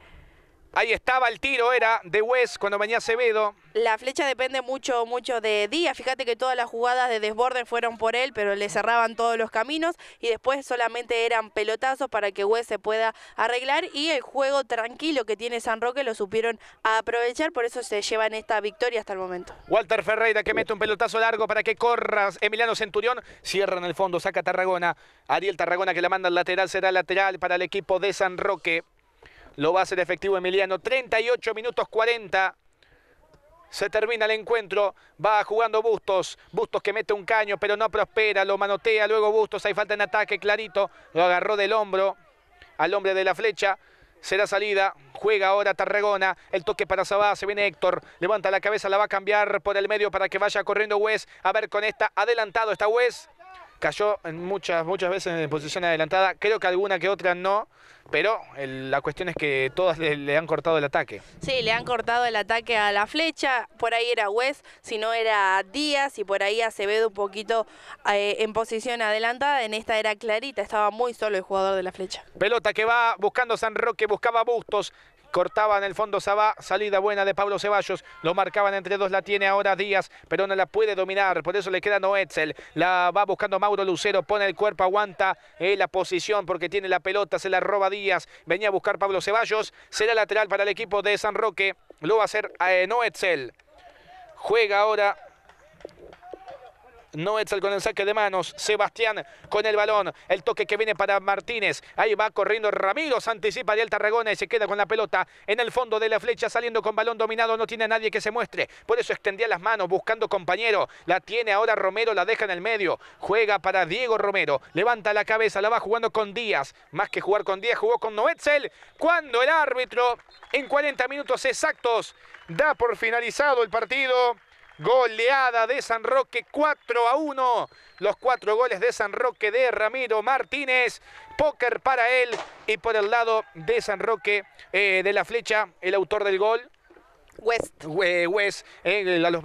Ahí estaba el tiro, era de West cuando venía Acevedo. La flecha depende mucho, mucho de Díaz. Fíjate que todas las jugadas de desborde fueron por él, pero le cerraban todos los caminos y después solamente eran pelotazos para que Wes se pueda arreglar y el juego tranquilo que tiene San Roque lo supieron aprovechar, por eso se llevan esta victoria hasta el momento. Walter Ferreira que mete un pelotazo largo para que corras. Emiliano Centurión cierra en el fondo, saca Tarragona. Ariel Tarragona que la manda al lateral, será lateral para el equipo de San Roque. Lo va a hacer efectivo Emiliano. 38 minutos 40. Se termina el encuentro, va jugando Bustos, Bustos que mete un caño pero no prospera, lo manotea, luego Bustos, hay falta en ataque, clarito, lo agarró del hombro al hombre de la flecha, será salida, juega ahora Tarragona, el toque para Sabá, se viene Héctor, levanta la cabeza, la va a cambiar por el medio para que vaya corriendo Wes, a ver con esta, adelantado está Wes, cayó en muchas, muchas veces en posición adelantada, creo que alguna que otra no, pero la cuestión es que todas le, han cortado el ataque. Sí, le han cortado el ataque a la flecha, por ahí era West, si no era Díaz y por ahí Acevedo un poquito eh, en posición adelantada, en esta era Clarita, estaba muy solo el jugador de la flecha. Pelota que va buscando San Roque, buscaba Bustos, Cortaba en el fondo Sabá, salida buena de Pablo Ceballos. Lo marcaban entre dos, la tiene ahora Díaz, pero no la puede dominar. Por eso le queda Noetzel. La va buscando Mauro Lucero, pone el cuerpo, aguanta eh, la posición porque tiene la pelota, se la roba Díaz. Venía a buscar Pablo Ceballos. Será lateral para el equipo de San Roque. Lo va a hacer eh, Noetzel. Juega ahora Noetzel con el saque de manos. Sebastián con el balón. El toque que viene para Martínez. Ahí va corriendo Ramiro. anticipa de Alta Ragona y se queda con la pelota. En el fondo de la flecha saliendo con balón dominado. No tiene a nadie que se muestre. Por eso extendía las manos buscando compañero. La tiene ahora Romero. La deja en el medio. Juega para Diego Romero. Levanta la cabeza. La va jugando con Díaz. Más que jugar con Díaz, jugó con Noetzel. Cuando el árbitro en 40 minutos exactos da por finalizado el partido. Goleada de San Roque 4 a 1. Los cuatro goles de San Roque de Ramiro Martínez. Póker para él. Y por el lado de San Roque eh, de la flecha, el autor del gol, West. West, los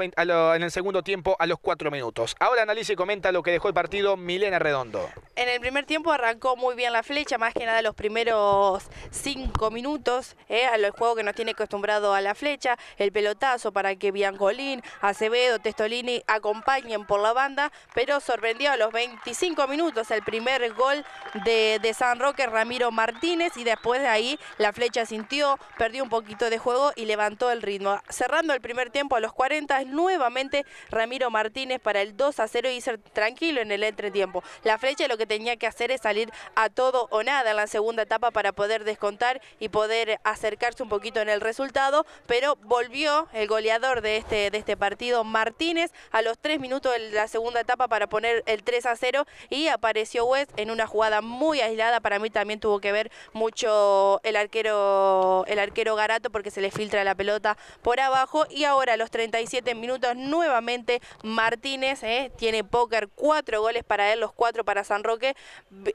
en el segundo tiempo a los cuatro minutos. Ahora analice y comenta lo que dejó el partido Milena Redondo. En el primer tiempo arrancó muy bien la flecha, más que nada los primeros cinco minutos, eh, los juego que nos tiene acostumbrado a la flecha, el pelotazo para que Biancolín, Acevedo, Testolini acompañen por la banda, pero sorprendió a los 25 minutos el primer gol de San Roque, Ramiro Martínez, y después de ahí la flecha sintió, perdió un poquito de juego y levantó el ritmo. Cerrando el primer tiempo a los 40, nuevamente Ramiro Martínez para el 2 a 0 y ser tranquilo en el entretiempo. La flecha lo que tenía que hacer es salir a todo o nada en la segunda etapa para poder descontar y poder acercarse un poquito en el resultado, pero volvió el goleador de este, de este partido, Martínez, a los 3 minutos de la segunda etapa para poner el 3 a 0 y apareció West en una jugada muy aislada, para mí también tuvo que ver mucho el arquero el arquero Garato porque se le filtra la pelota por abajo y ahora a los 37 minutos nuevamente Martínez eh, tiene póker, cuatro goles para él, los cuatro para San Roque,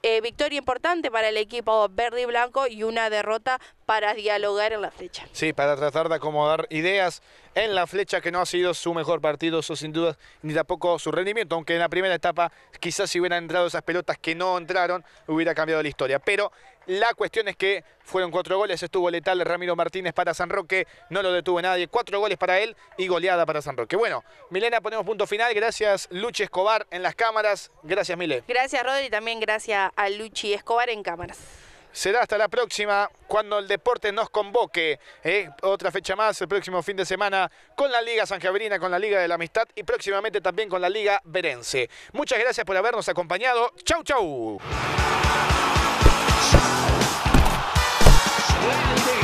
eh, victoria importante para el equipo verde y blanco y una derrota para dialogar en la flecha. Sí, para tratar de acomodar ideas en la flecha que no ha sido su mejor partido, eso sin duda, ni tampoco su rendimiento, aunque en la primera etapa quizás si hubieran entrado esas pelotas que no entraron, hubiera cambiado la historia. Pero la cuestión es que fueron cuatro goles, estuvo letal Ramiro Martínez para San Roque, no lo detuvo nadie, cuatro goles para él y goleada para San Roque. Bueno, Milena, ponemos punto final, gracias Luchi Escobar en las cámaras, gracias Mile. Gracias Rodri, también gracias a Luchi Escobar en cámaras. Será hasta la próxima cuando el deporte nos convoque. ¿eh? Otra fecha más el próximo fin de semana con la Liga Javierina, con la Liga de la Amistad y próximamente también con la Liga Berense. Muchas gracias por habernos acompañado. Chau, chau. landing.